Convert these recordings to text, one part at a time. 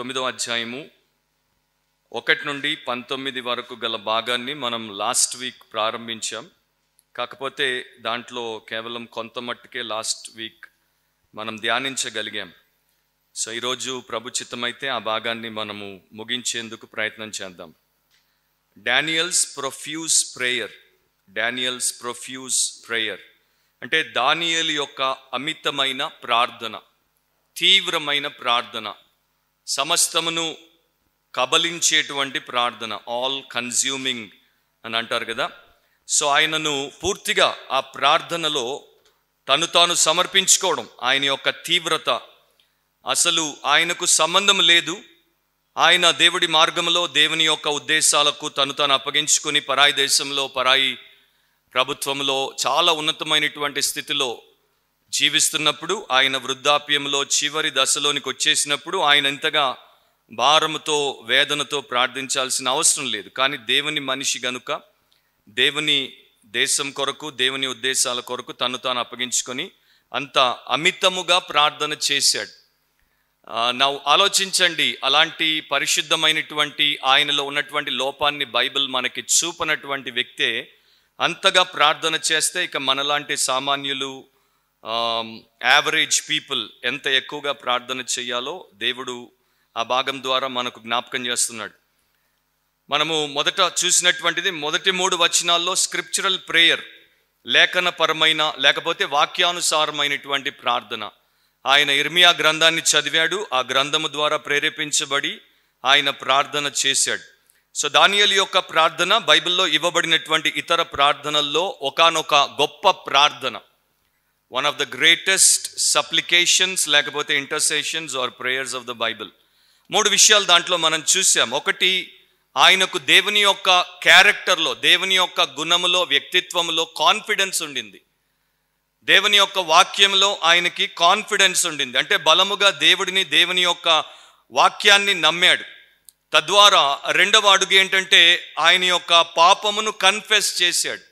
తొమ్మిదో అధ్యాయము ఒకటి నుండి పంతొమ్మిది వరకు గల భాగాన్ని మనం లాస్ట్ వీక్ ప్రారంభించాం కాకపోతే దాంట్లో కేవలం కొంత మట్టుకే లాస్ట్ వీక్ మనం ధ్యానించగలిగాం సో ఈరోజు ప్రభుచితమైతే ఆ భాగాన్ని మనము ముగించేందుకు ప్రయత్నం చేద్దాం Daniel's profuse prayer Daniel's profuse prayer అంటే దానియల్ యొక్క అమితమైన ప్రార్థన తీవ్రమైన ప్రార్థన సమస్తమును కబలించేటువంటి ప్రార్థన ఆల్ కన్జ్యూమింగ్ అని అంటారు కదా సో ఆయనను పూర్తిగా ఆ ప్రార్థనలో తను తాను సమర్పించుకోవడం ఆయన యొక్క తీవ్రత అసలు ఆయనకు సంబంధం లేదు ఆయన దేవుడి మార్గంలో దేవుని యొక్క ఉద్దేశాలకు తను తాను అప్పగించుకుని పరాయి దేశంలో పరాయి ప్రభుత్వంలో చాలా ఉన్నతమైనటువంటి స్థితిలో జీవిస్తున్నప్పుడు ఆయన వృద్ధాప్యంలో చివరి దశలోనికి వచ్చేసినప్పుడు ఆయన ఇంతగా భారముతో వేదనతో ప్రార్థించాల్సిన అవసరం లేదు కానీ దేవుని మనిషి గనుక దేవుని దేశం కొరకు దేవుని ఉద్దేశాల కొరకు తను తాను అప్పగించుకొని అంత అమితముగా ప్రార్థన చేశాడు నా ఆలోచించండి అలాంటి పరిశుద్ధమైనటువంటి ఆయనలో ఉన్నటువంటి లోపాన్ని బైబిల్ మనకి చూపనటువంటి వ్యక్తే అంతగా ప్రార్థన చేస్తే ఇక మనలాంటి సామాన్యులు యావరేజ్ పీపుల్ ఎంత ఎక్కువగా ప్రార్థన చేయాలో దేవుడు ఆ భాగం ద్వారా మనకు జ్ఞాపకం చేస్తున్నాడు మనము మొదట చూసినటువంటిది మొదటి మూడు వచనాల్లో స్క్రిప్చురల్ ప్రేయర్ లేఖనపరమైన లేకపోతే వాక్యానుసారమైనటువంటి ప్రార్థన ఆయన ఇర్మియా గ్రంథాన్ని చదివాడు ఆ గ్రంథము ద్వారా ప్రేరేపించబడి ఆయన ప్రార్థన చేశాడు సో దానియల్ యొక్క ప్రార్థన బైబిల్లో ఇవ్వబడినటువంటి ఇతర ప్రార్థనల్లో ఒకనొక గొప్ప ప్రార్థన one of the greatest supplications లేకపోతే intercessions or prayers of the Bible మూడు విషయాలు దాంట్లో మనం చూసాం ఒకటి ఆయనకు దేవుని యొక్క క్యారెక్టర్లో దేవుని యొక్క గుణములో వ్యక్తిత్వంలో కాన్ఫిడెన్స్ ఉండింది దేవుని యొక్క వాక్యంలో ఆయనకి కాన్ఫిడెన్స్ ఉండింది అంటే బలముగా దేవుడిని దేవుని యొక్క వాక్యాన్ని నమ్మాడు తద్వారా రెండవ అడుగు ఏంటంటే ఆయన యొక్క పాపమును కన్ఫెస్ చేశాడు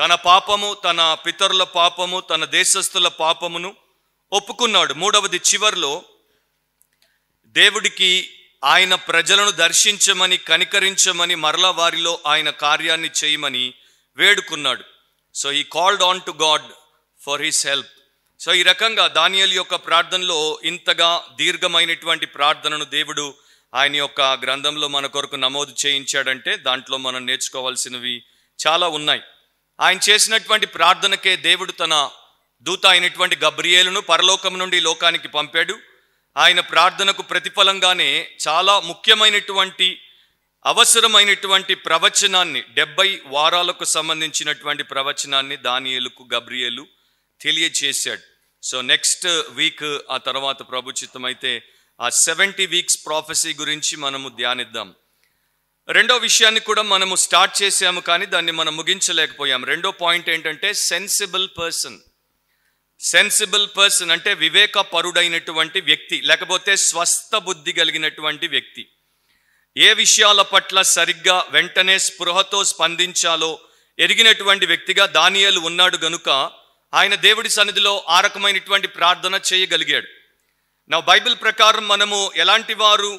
తన పాపము తన పితరుల పాపము తన దేశస్థుల పాపమును ఒప్పుకున్నాడు మూడవది చివరిలో దేవుడికి ఆయన ప్రజలను దర్శించమని కనికరించమని మరల వారిలో ఆయన కార్యాన్ని చేయమని వేడుకున్నాడు so he called on to God for his help so ఈ రకంగా దానియల్ యొక్క ప్రార్థనలో ఇంతగా దీర్ఘమైనటువంటి ప్రార్థనను దేవుడు ఆయన యొక్క గ్రంథంలో మన కొరకు నమోదు చేయించాడంటే దాంట్లో మనం నేర్చుకోవాల్సినవి చాలా ఉన్నాయి ఆయన చేసినటువంటి ప్రార్థనకే దేవుడు తన దూత అయినటువంటి గబ్రియేలును పరలోకం నుండి లోకానికి పంపాడు ఆయన ప్రార్థనకు ప్రతిఫలంగానే చాలా ముఖ్యమైనటువంటి అవసరమైనటువంటి ప్రవచనాన్ని డెబ్బై వారాలకు సంబంధించినటువంటి ప్రవచనాన్ని దానియేలుకు గబ్రియేలు తెలియచేశాడు సో నెక్స్ట్ వీక్ ఆ తర్వాత ప్రభుచితం అయితే ఆ సెవెంటీ వీక్స్ ప్రాఫెసీ గురించి మనము ధ్యానిద్దాం రెండో విషయాన్ని కూడా మనము స్టార్ట్ చేసాము కానీ దాన్ని మనం ముగించలేకపోయాం రెండో పాయింట్ ఏంటంటే సెన్సిబుల్ పర్సన్ సెన్సిబుల్ పర్సన్ అంటే వివేక పరుడైనటువంటి వ్యక్తి లేకపోతే స్వస్థ బుద్ధి కలిగినటువంటి వ్యక్తి ఏ విషయాల పట్ల సరిగ్గా వెంటనే స్పృహతో స్పందించాలో ఎరిగినటువంటి వ్యక్తిగా దానియాలు ఉన్నాడు గనుక ఆయన దేవుడి సన్నిధిలో ఆ రకమైనటువంటి ప్రార్థన చేయగలిగాడు నా బైబిల్ ప్రకారం మనము ఎలాంటి వారు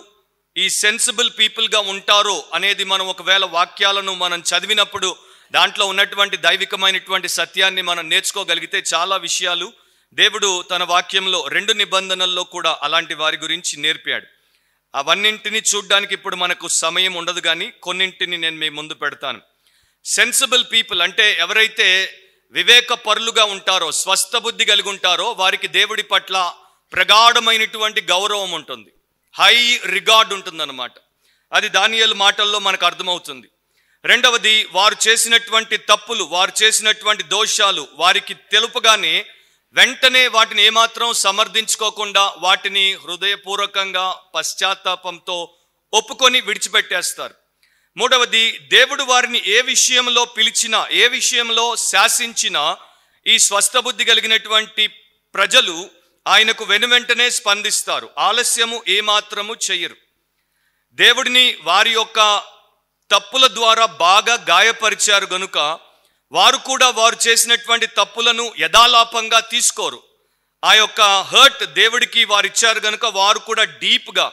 ఈ సెన్సిబుల్ పీపుల్గా ఉంటారో అనేది మనం ఒకవేళ వాక్యాలను మనం చదివినప్పుడు దాంట్లో ఉన్నటువంటి దైవికమైనటువంటి సత్యాన్ని మనం నేర్చుకోగలిగితే చాలా విషయాలు దేవుడు తన వాక్యంలో రెండు నిబంధనల్లో కూడా అలాంటి వారి గురించి నేర్పాడు అవన్నింటినీ చూడ్డానికి ఇప్పుడు మనకు సమయం ఉండదు కానీ కొన్నింటిని నేను మీ ముందు పెడతాను సెన్సిబుల్ పీపుల్ అంటే ఎవరైతే వివేక పరులుగా ఉంటారో స్వస్థ బుద్ధి కలిగి ఉంటారో వారికి దేవుడి పట్ల ప్రగాఢమైనటువంటి గౌరవం ఉంటుంది హై రిగార్డ్ ఉంటుందన్నమాట అది దానియల్ మాటల్లో మనకు అర్థమవుతుంది రెండవది వారు చేసినటువంటి తప్పులు వారు చేసినటువంటి దోషాలు వారికి తెలుపగానే వెంటనే వాటిని ఏమాత్రం సమర్థించుకోకుండా వాటిని హృదయపూర్వకంగా పశ్చాత్తాపంతో ఒప్పుకొని విడిచిపెట్టేస్తారు మూడవది దేవుడు వారిని ఏ విషయంలో పిలిచినా ఏ విషయంలో శాసించినా ఈ స్వస్థబుద్ధి కలిగినటువంటి ప్రజలు ఆయనకు వెనువెంటనే స్పందిస్తారు ఆలస్యము ఏమాత్రము చెయ్యరు దేవుడిని వారి యొక్క తప్పుల ద్వారా బాగా గాయపరిచారు గనుక వారు కూడా వారు చేసినటువంటి తప్పులను యథాలాపంగా తీసుకోరు ఆ యొక్క హర్ట్ దేవుడికి వారు ఇచ్చారు గనుక వారు కూడా డీప్గా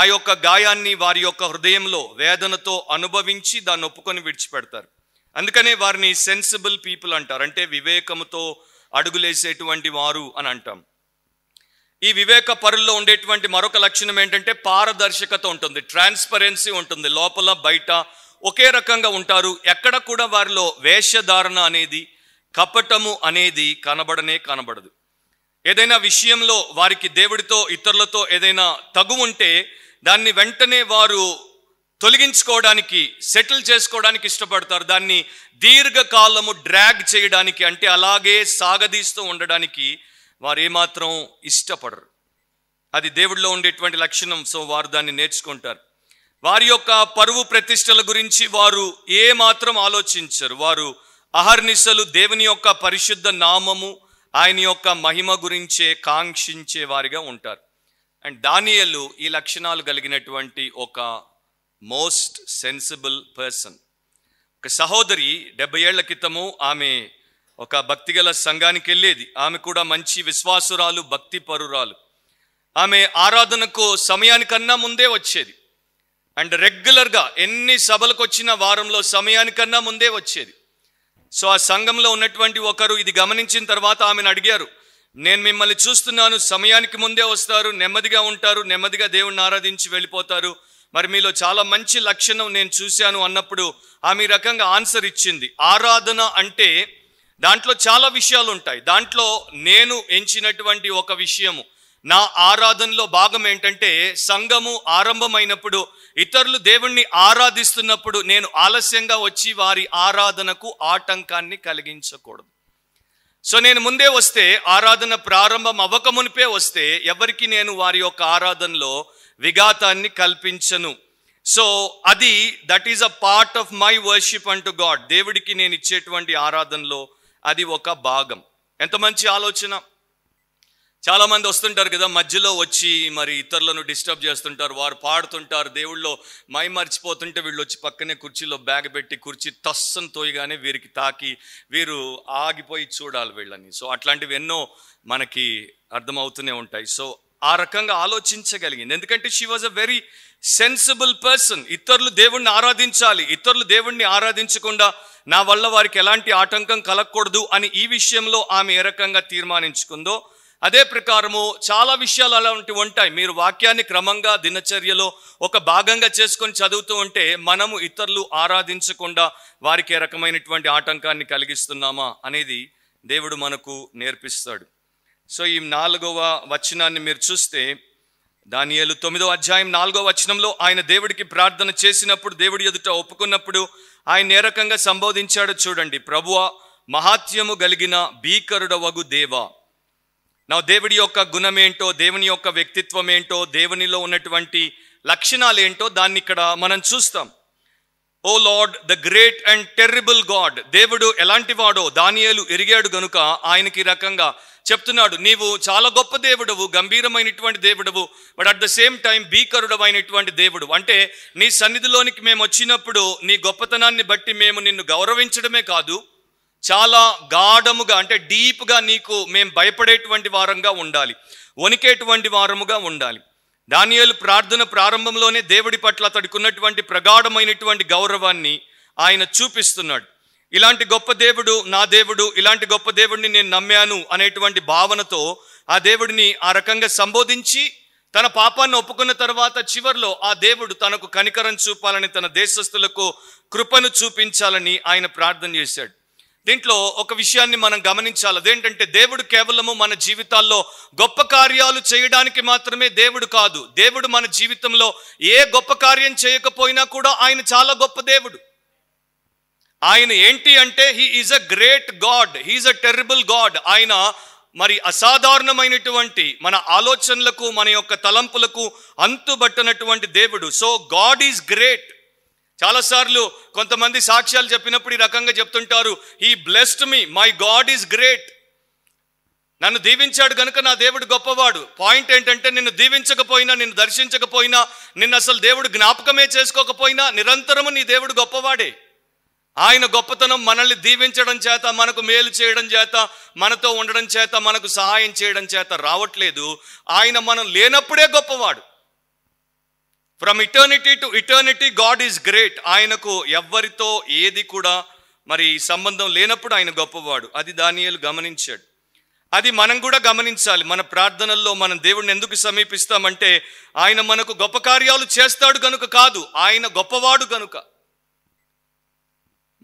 ఆ యొక్క గాయాన్ని వారి యొక్క హృదయంలో వేదనతో అనుభవించి దాన్ని ఒప్పుకొని విడిచిపెడతారు అందుకనే వారిని సెన్సిబుల్ పీపుల్ అంటారు అంటే వివేకముతో అడుగులేసేటువంటి వారు అని అంటాం ఈ వివేక పరుల్లో ఉండేటువంటి మరొక లక్షణం ఏంటంటే పారదర్శకత ఉంటుంది ట్రాన్స్పరెన్సీ ఉంటుంది లోపల బయట ఒకే రకంగా ఉంటారు ఎక్కడ కూడా వారిలో వేషధారణ అనేది కపటము అనేది కనబడనే కనబడదు ఏదైనా విషయంలో వారికి దేవుడితో ఇతరులతో ఏదైనా తగు ఉంటే దాన్ని వెంటనే వారు తొలగించుకోవడానికి సెటిల్ చేసుకోవడానికి ఇష్టపడతారు దాన్ని దీర్ఘకాలము డ్రాగ్ చేయడానికి అంటే అలాగే సాగదీస్తూ ఉండడానికి వారు ఏమాత్రం ఇష్టపడరు అది దేవుడిలో ఉండేటువంటి లక్షణం సో వారు దాన్ని నేర్చుకుంటారు వారి యొక్క పరువు ప్రతిష్టల గురించి వారు ఏమాత్రం ఆలోచించరు వారు అహర్నిశలు దేవుని యొక్క పరిశుద్ధ నామము ఆయన యొక్క మహిమ గురించే కాంక్షించే వారిగా ఉంటారు అండ్ దానియలు ఈ లక్షణాలు కలిగినటువంటి ఒక మోస్ట్ సెన్సిబుల్ పర్సన్ ఒక సహోదరి డెబ్బై ఏళ్ల క్రితము ఆమె ఒక భక్తిగల సంఘానికి వెళ్ళేది ఆమె కూడా మంచి విశ్వాసురాలు భక్తి పరురాలు ఆమె ఆరాధనకు సమయానికన్నా ముందే వచ్చేది అండ్ రెగ్యులర్గా ఎన్ని సభలకు వచ్చిన వారంలో సమయానికన్నా ముందే వచ్చేది సో ఆ సంఘంలో ఉన్నటువంటి ఒకరు ఇది గమనించిన తర్వాత ఆమెను అడిగారు నేను మిమ్మల్ని చూస్తున్నాను సమయానికి ముందే వస్తారు నెమ్మదిగా ఉంటారు నెమ్మదిగా దేవుణ్ణి ఆరాధించి వెళ్ళిపోతారు మరి మీలో చాలా మంచి లక్షణం నేను చూశాను అన్నప్పుడు ఆమె రకంగా ఆన్సర్ ఇచ్చింది ఆరాధన అంటే దాంట్లో చాలా విషయాలు ఉంటాయి దాంట్లో నేను ఎంచినటువంటి ఒక విషయము నా ఆరాధనలో భాగం ఏంటంటే సంఘము ఆరంభమైనప్పుడు ఇతరులు దేవుణ్ణి ఆరాధిస్తున్నప్పుడు నేను ఆలస్యంగా వచ్చి వారి ఆరాధనకు ఆటంకాన్ని కలిగించకూడదు సో నేను ముందే వస్తే ఆరాధన ప్రారంభం అవ్వక మునిపే వస్తే ఎవరికి నేను వారి యొక్క ఆరాధనలో విఘాతాన్ని కల్పించను సో అది that is a part of my worship అంటూ గాడ్ దేవుడికి నేను ఇచ్చేటువంటి ఆరాధనలో అది ఒక భాగం ఎంత మంచి ఆలోచన చాలామంది వస్తుంటారు కదా మధ్యలో వచ్చి మరి ఇతరులను డిస్టర్బ్ చేస్తుంటారు వారు పాడుతుంటారు దేవుళ్ళో మైమర్చిపోతుంటే వీళ్ళు వచ్చి పక్కనే కుర్చీలో బ్యాగ్ పెట్టి కుర్చీ తస్సను తోయగానే వీరికి తాకి వీరు ఆగిపోయి చూడాలి వీళ్ళని సో అట్లాంటివి ఎన్నో మనకి అర్థమవుతూనే ఉంటాయి సో ఆ రకంగా ఆలోచించగలిగింది ఎందుకంటే she was a very sensible person ఇతరులు దేవుణ్ణి ఆరాధించాలి ఇతరులు దేవుణ్ణి ఆరాధించకుండా నా వల్ల వారికి ఎలాంటి ఆటంకం కలగకూడదు అని ఈ విషయంలో ఆమె ఏ రకంగా తీర్మానించుకుందో అదే ప్రకారము చాలా విషయాలు అలాంటివి ఉంటాయి మీరు వాక్యాన్ని క్రమంగా దినచర్యలో ఒక భాగంగా చేసుకొని చదువుతూ ఉంటే మనము ఇతరులు ఆరాధించకుండా వారికి ఏ రకమైనటువంటి ఆటంకాన్ని కలిగిస్తున్నామా అనేది దేవుడు మనకు నేర్పిస్తాడు సో ఈ నాలుగవ వచనాన్ని మీరు చూస్తే దానియలు తొమ్మిదో అధ్యాయం నాలుగవ వచనంలో ఆయన దేవుడికి ప్రార్థన చేసినప్పుడు దేవుడి ఎదుట ఒప్పుకున్నప్పుడు ఆయన ఏ రకంగా సంబోధించాడో చూడండి ప్రభువ మహాత్యము కలిగిన భీకరుడవగు దేవ నా దేవుడి యొక్క గుణమేంటో దేవుని యొక్క వ్యక్తిత్వం ఏంటో దేవునిలో ఉన్నటువంటి లక్షణాలు ఏంటో దాన్ని ఇక్కడ మనం చూస్తాం O Lord the great and terrible God దేవుడు ఎలాంటి వాడో దానియలు ఎరిగాడు గనుక ఆయనకి రకంగా చెప్తున్నాడు నీవు చాలా గొప్ప దేవుడవు గంభీరమైనటువంటి దేవుడవు but at the same time భీకరుడమైనటువంటి దేవుడు అంటే నీ సన్నిధిలోనికి మేము వచ్చినప్పుడు నీ గొప్పతనాన్ని బట్టి మేము నిన్ను గౌరవించడమే కాదు చాలా గాఢముగా అంటే డీప్గా నీకు మేము భయపడేటువంటి వారంగా ఉండాలి వణికేటువంటి వారముగా ఉండాలి దానియలు ప్రార్థన ప్రారంభంలోనే దేవుడి పట్ల అతడికున్నటువంటి ప్రగాఢమైనటువంటి గౌరవాన్ని ఆయన చూపిస్తున్నాడు ఇలాంటి గొప్ప దేవుడు నా దేవుడు ఇలాంటి గొప్ప దేవుడిని నేను నమ్మాను అనేటువంటి భావనతో ఆ దేవుడిని ఆ రకంగా సంబోధించి తన పాపాన్ని ఒప్పుకున్న తర్వాత చివరిలో ఆ దేవుడు తనకు కనికరం చూపాలని తన దేశస్థులకు కృపను చూపించాలని ఆయన ప్రార్థన చేశాడు దీంట్లో ఒక విషయాన్ని మనం గమనించాలి అదేంటంటే దేవుడు కేవలము మన జీవితాల్లో గొప్ప కార్యాలు చేయడానికి మాత్రమే దేవుడు కాదు దేవుడు మన జీవితంలో ఏ గొప్ప కార్యం చేయకపోయినా కూడా ఆయన చాలా గొప్ప దేవుడు ఆయన ఏంటి అంటే he is a great God he is a terrible God ఆయన మరి అసాధారణమైనటువంటి మన ఆలోచనలకు మన యొక్క తలంపులకు అంతుబట్టనటువంటి దేవుడు సో గాడ్ ఈజ్ గ్రేట్ చాలాసార్లు కొంతమంది సాక్ష్యాలు చెప్పినప్పుడు ఈ రకంగా చెప్తుంటారు ఈ blessed me my God is great నన్ను దీవించాడు కనుక నా దేవుడు గొప్పవాడు పాయింట్ ఏంటంటే నిన్ను దీవించకపోయినా నిన్ను దర్శించకపోయినా నిన్ను అసలు దేవుడు జ్ఞాపకమే చేసుకోకపోయినా నిరంతరము నీ దేవుడు గొప్పవాడే ఆయన గొప్పతనం మనల్ని దీవించడం చేత మనకు మేలు చేయడం చేత మనతో ఉండడం చేత మనకు సహాయం చేయడం చేత రావట్లేదు ఆయన మనం లేనప్పుడే గొప్పవాడు from eternity to eternity God is great ఆయనకు ఎవ్వరితో ఏది కూడా మరి సంబంధం లేనప్పుడు ఆయన గొప్పవాడు అది దానియలు గమనించాడు అది మనం కూడా గమనించాలి మన ప్రార్థనల్లో మనం దేవుడిని ఎందుకు సమీపిస్తామంటే ఆయన మనకు గొప్ప కార్యాలు చేస్తాడు గనుక కాదు ఆయన గొప్పవాడు గనుక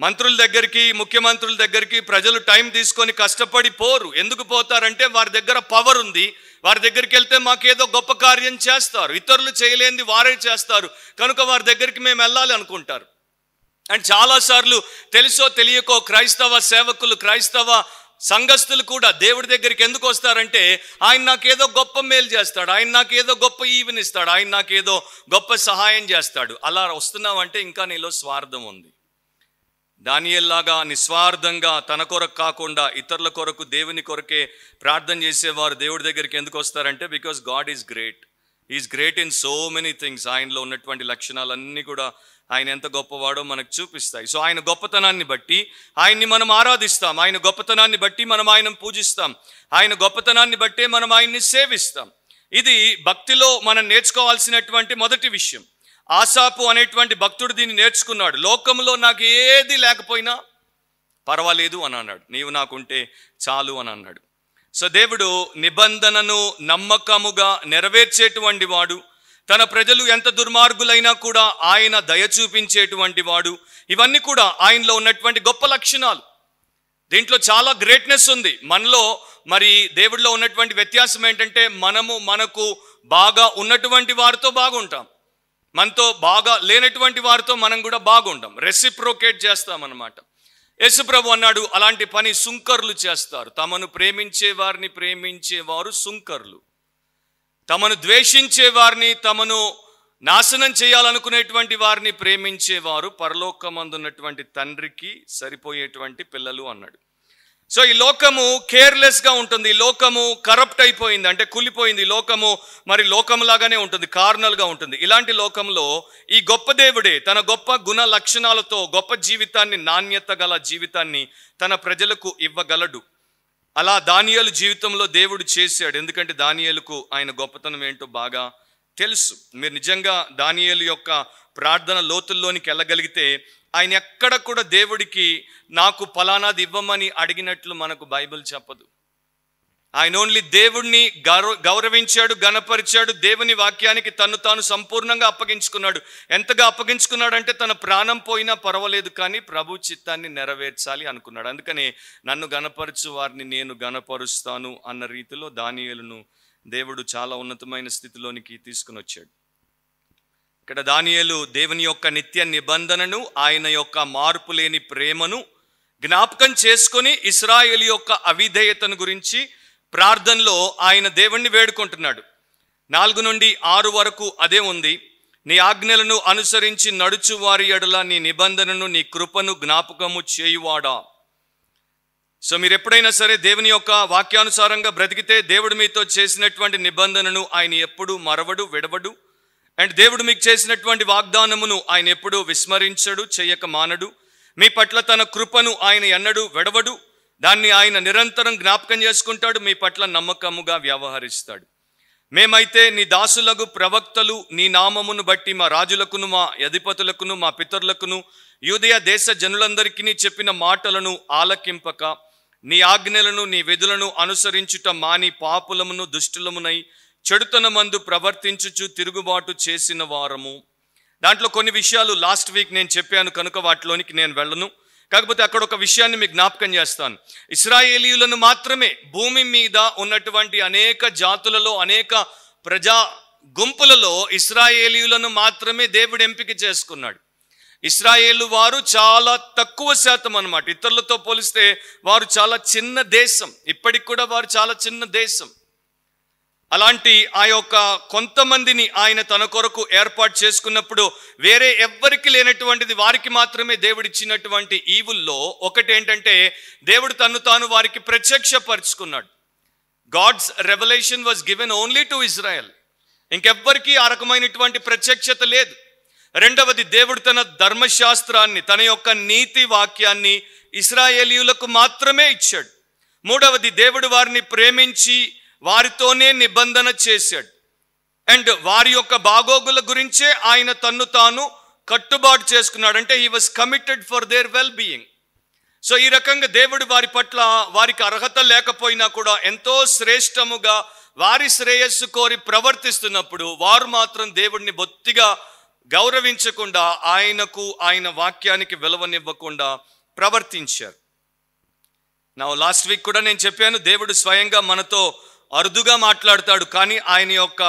మంత్రుల దగ్గరికి ముఖ్యమంత్రుల దగ్గరికి ప్రజలు టైం తీసుకొని కష్టపడి పోరు ఎందుకు పోతారంటే వారి దగ్గర పవర్ ఉంది వారి దగ్గరికి వెళ్తే మాకేదో గొప్ప కార్యం చేస్తారు ఇతరులు చేయలేనిది వారే చేస్తారు కనుక వారి దగ్గరికి మేము వెళ్ళాలి అనుకుంటారు అండ్ చాలాసార్లు తెలుసో తెలియకో క్రైస్తవ సేవకులు క్రైస్తవ సంఘస్థులు కూడా దేవుడి దగ్గరికి ఎందుకు వస్తారంటే ఆయన నాకేదో గొప్ప మేలు చేస్తాడు ఆయన నాకేదో గొప్ప ఈవెన్ ఇస్తాడు ఆయన నాకేదో గొప్ప సహాయం చేస్తాడు అలా వస్తున్నామంటే ఇంకా నీలో స్వార్థం ఉంది దానియల్లాగా నిస్వార్థంగా తన కొరకు కాకుండా ఇతరుల కొరకు దేవుని కొరకే ప్రార్థన చేసేవారు దేవుడి దగ్గరికి ఎందుకు వస్తారంటే because God is great is great in so many things ఆయనలో ఉన్నటువంటి లక్షణాలన్నీ కూడా ఆయన ఎంత గొప్పవాడో మనకు చూపిస్తాయి సో ఆయన గొప్పతనాన్ని బట్టి ఆయన్ని మనం ఆరాధిస్తాం ఆయన గొప్పతనాన్ని బట్టి మనం ఆయన పూజిస్తాం ఆయన గొప్పతనాన్ని బట్టే మనం ఆయన్ని సేవిస్తాం ఇది భక్తిలో మనం నేర్చుకోవాల్సినటువంటి మొదటి విషయం ఆశాపు అనేటువంటి భక్తుడు దీన్ని నేర్చుకున్నాడు లోకంలో నాకు ఏది లేకపోయినా పర్వాలేదు అని అన్నాడు నీవు నాకుంటే చాలు అని అన్నాడు సో దేవుడు నిబంధనను నమ్మకముగా నెరవేర్చేటువంటి వాడు తన ప్రజలు ఎంత దుర్మార్గులైనా కూడా ఆయన దయ చూపించేటువంటి వాడు ఇవన్నీ కూడా ఆయనలో ఉన్నటువంటి గొప్ప లక్షణాలు దీంట్లో చాలా గ్రేట్నెస్ ఉంది మనలో మరి దేవుడిలో ఉన్నటువంటి వ్యత్యాసం ఏంటంటే మనము మనకు బాగా ఉన్నటువంటి వారితో బాగుంటాం మనతో బాగా లేనటువంటి వారితో మనం కూడా బాగుండం రెసిప్రోకేట్ చేస్తామన్నమాట ప్రభు అన్నాడు అలాంటి పని సుంకర్లు చేస్తారు తమను ప్రేమించే వారిని ప్రేమించేవారు సుంకర్లు తమను ద్వేషించే వారిని తమను నాశనం చేయాలనుకునేటువంటి వారిని ప్రేమించేవారు పరలోకమందున్నటువంటి తండ్రికి సరిపోయేటువంటి పిల్లలు అన్నాడు సో ఈ లోకము కేర్లెస్గా ఉంటుంది లోకము కరప్ట్ అయిపోయింది అంటే కులిపోయింది లోకము మరి లోకంలాగానే ఉంటుంది కార్నల్గా ఉంటుంది ఇలాంటి లోకంలో ఈ గొప్ప దేవుడే తన గొప్ప గుణ లక్షణాలతో గొప్ప జీవితాన్ని నాణ్యత గల జీవితాన్ని తన ప్రజలకు ఇవ్వగలడు అలా దానియాలు జీవితంలో దేవుడు చేశాడు ఎందుకంటే దానియాలకు ఆయన గొప్పతనం ఏంటో బాగా తెలుసు మీరు నిజంగా దానియలు యొక్క ప్రార్థన లోతుల్లోనికి వెళ్ళగలిగితే ఆయన ఎక్కడ కూడా దేవుడికి నాకు ఫలానాది ఇవ్వమని అడిగినట్లు మనకు బైబిల్ చెప్పదు ఆయన ఓన్లీ దేవుణ్ణి గౌరవ గౌరవించాడు గణపరిచాడు దేవుని వాక్యానికి తను తాను సంపూర్ణంగా అప్పగించుకున్నాడు ఎంతగా అప్పగించుకున్నాడు అంటే తన ప్రాణం పోయినా పర్వాలేదు కానీ ప్రభు చిత్తాన్ని నెరవేర్చాలి అనుకున్నాడు అందుకని నన్ను గణపరచు వారిని నేను గణపరుస్తాను అన్న రీతిలో దానియలను దేవుడు చాలా ఉన్నతమైన స్థితిలోనికి తీసుకుని వచ్చాడు ఇక్కడ దానియలు దేవుని యొక్క నిత్య నిబంధనను ఆయన యొక్క మార్పు లేని ప్రేమను జ్ఞాపకం చేసుకుని ఇస్రాయేల్ యొక్క అవిధేయతను గురించి ప్రార్థనలో ఆయన దేవుణ్ణి వేడుకుంటున్నాడు నాలుగు నుండి ఆరు వరకు అదే ఉంది నీ ఆజ్ఞలను అనుసరించి నడుచు వారి ఎడల నీ నిబంధనను నీ కృపను జ్ఞాపకము చేయువాడా సో మీరు ఎప్పుడైనా సరే దేవుని యొక్క వాక్యానుసారంగా బ్రతికితే దేవుడు మీతో చేసినటువంటి నిబంధనను ఆయన ఎప్పుడు మరవడు విడవడు అండ్ దేవుడు మీకు చేసినటువంటి వాగ్దానమును ఆయన ఎప్పుడూ విస్మరించడు చేయక మానడు మీ పట్ల తన కృపను ఆయన ఎన్నడూ వెడవడు దాన్ని ఆయన నిరంతరం జ్ఞాపకం చేసుకుంటాడు మీ పట్ల నమ్మకముగా వ్యవహరిస్తాడు మేమైతే నీ దాసులకు ప్రవక్తలు నీ నామమును బట్టి మా రాజులకును మా అధిపతులకును మా పితరులకును యూదయ దేశ జనులందరికీ చెప్పిన మాటలను ఆలకింపక నీ ఆజ్ఞలను నీ విధులను అనుసరించుట మాని పాపులమును దుష్టులమునై మందు ప్రవర్తించుచు తిరుగుబాటు చేసిన వారము దాంట్లో కొన్ని విషయాలు లాస్ట్ వీక్ నేను చెప్పాను కనుక వాటిలోనికి నేను వెళ్ళను కాకపోతే అక్కడ ఒక విషయాన్ని మీకు జ్ఞాపకం చేస్తాను ఇస్రాయేలీయులను మాత్రమే భూమి మీద ఉన్నటువంటి అనేక జాతులలో అనేక ప్రజా గుంపులలో ఇస్రాయేలీయులను మాత్రమే దేవుడు ఎంపిక చేసుకున్నాడు ఇస్రాయేల్ వారు చాలా తక్కువ శాతం అనమాట ఇతరులతో పోలిస్తే వారు చాలా చిన్న దేశం ఇప్పటికి కూడా వారు చాలా చిన్న దేశం అలాంటి ఆ యొక్క కొంతమందిని ఆయన తన కొరకు ఏర్పాటు చేసుకున్నప్పుడు వేరే ఎవ్వరికి లేనటువంటిది వారికి మాత్రమే దేవుడిచ్చినటువంటి ఈవుల్లో ఒకటి ఏంటంటే దేవుడు తను తాను వారికి ప్రత్యక్షపరుచుకున్నాడు God's revolution was given only to Israel ఇంకెవ్వరికీ ఆ రకమైనటువంటి ప్రత్యక్షత లేదు రెండవది దేవుడు తన ధర్మశాస్త్రాన్ని తన యొక్క నీతి వాక్యాన్ని ఇస్రాయేలీయులకు మాత్రమే ఇచ్చాడు మూడవది దేవుడు వారిని ప్రేమించి వారితోనే నిబంధన చేశాడు అండ్ వారి యొక్క బాగోగుల గురించే ఆయన తన్ను తాను కట్టుబాటు చేసుకున్నాడు అంటే he was committed for their well being సో ఈ రకంగా దేవుడు వారి పట్ల వారికి అర్హత లేకపోయినా కూడా ఎంతో శ్రేష్టముగా వారి శ్రేయస్సు కోరి ప్రవర్తిస్తున్నప్పుడు వారు మాత్రం దేవుడిని బొత్తిగా గౌరవించకుండా ఆయనకు ఆయన వాక్యానికి విలువనివ్వకుండా ప్రవర్తించారు నా లాస్ట్ వీక్ కూడా నేను చెప్పాను దేవుడు స్వయంగా మనతో అరుదుగా మాట్లాడతాడు కానీ ఆయన యొక్క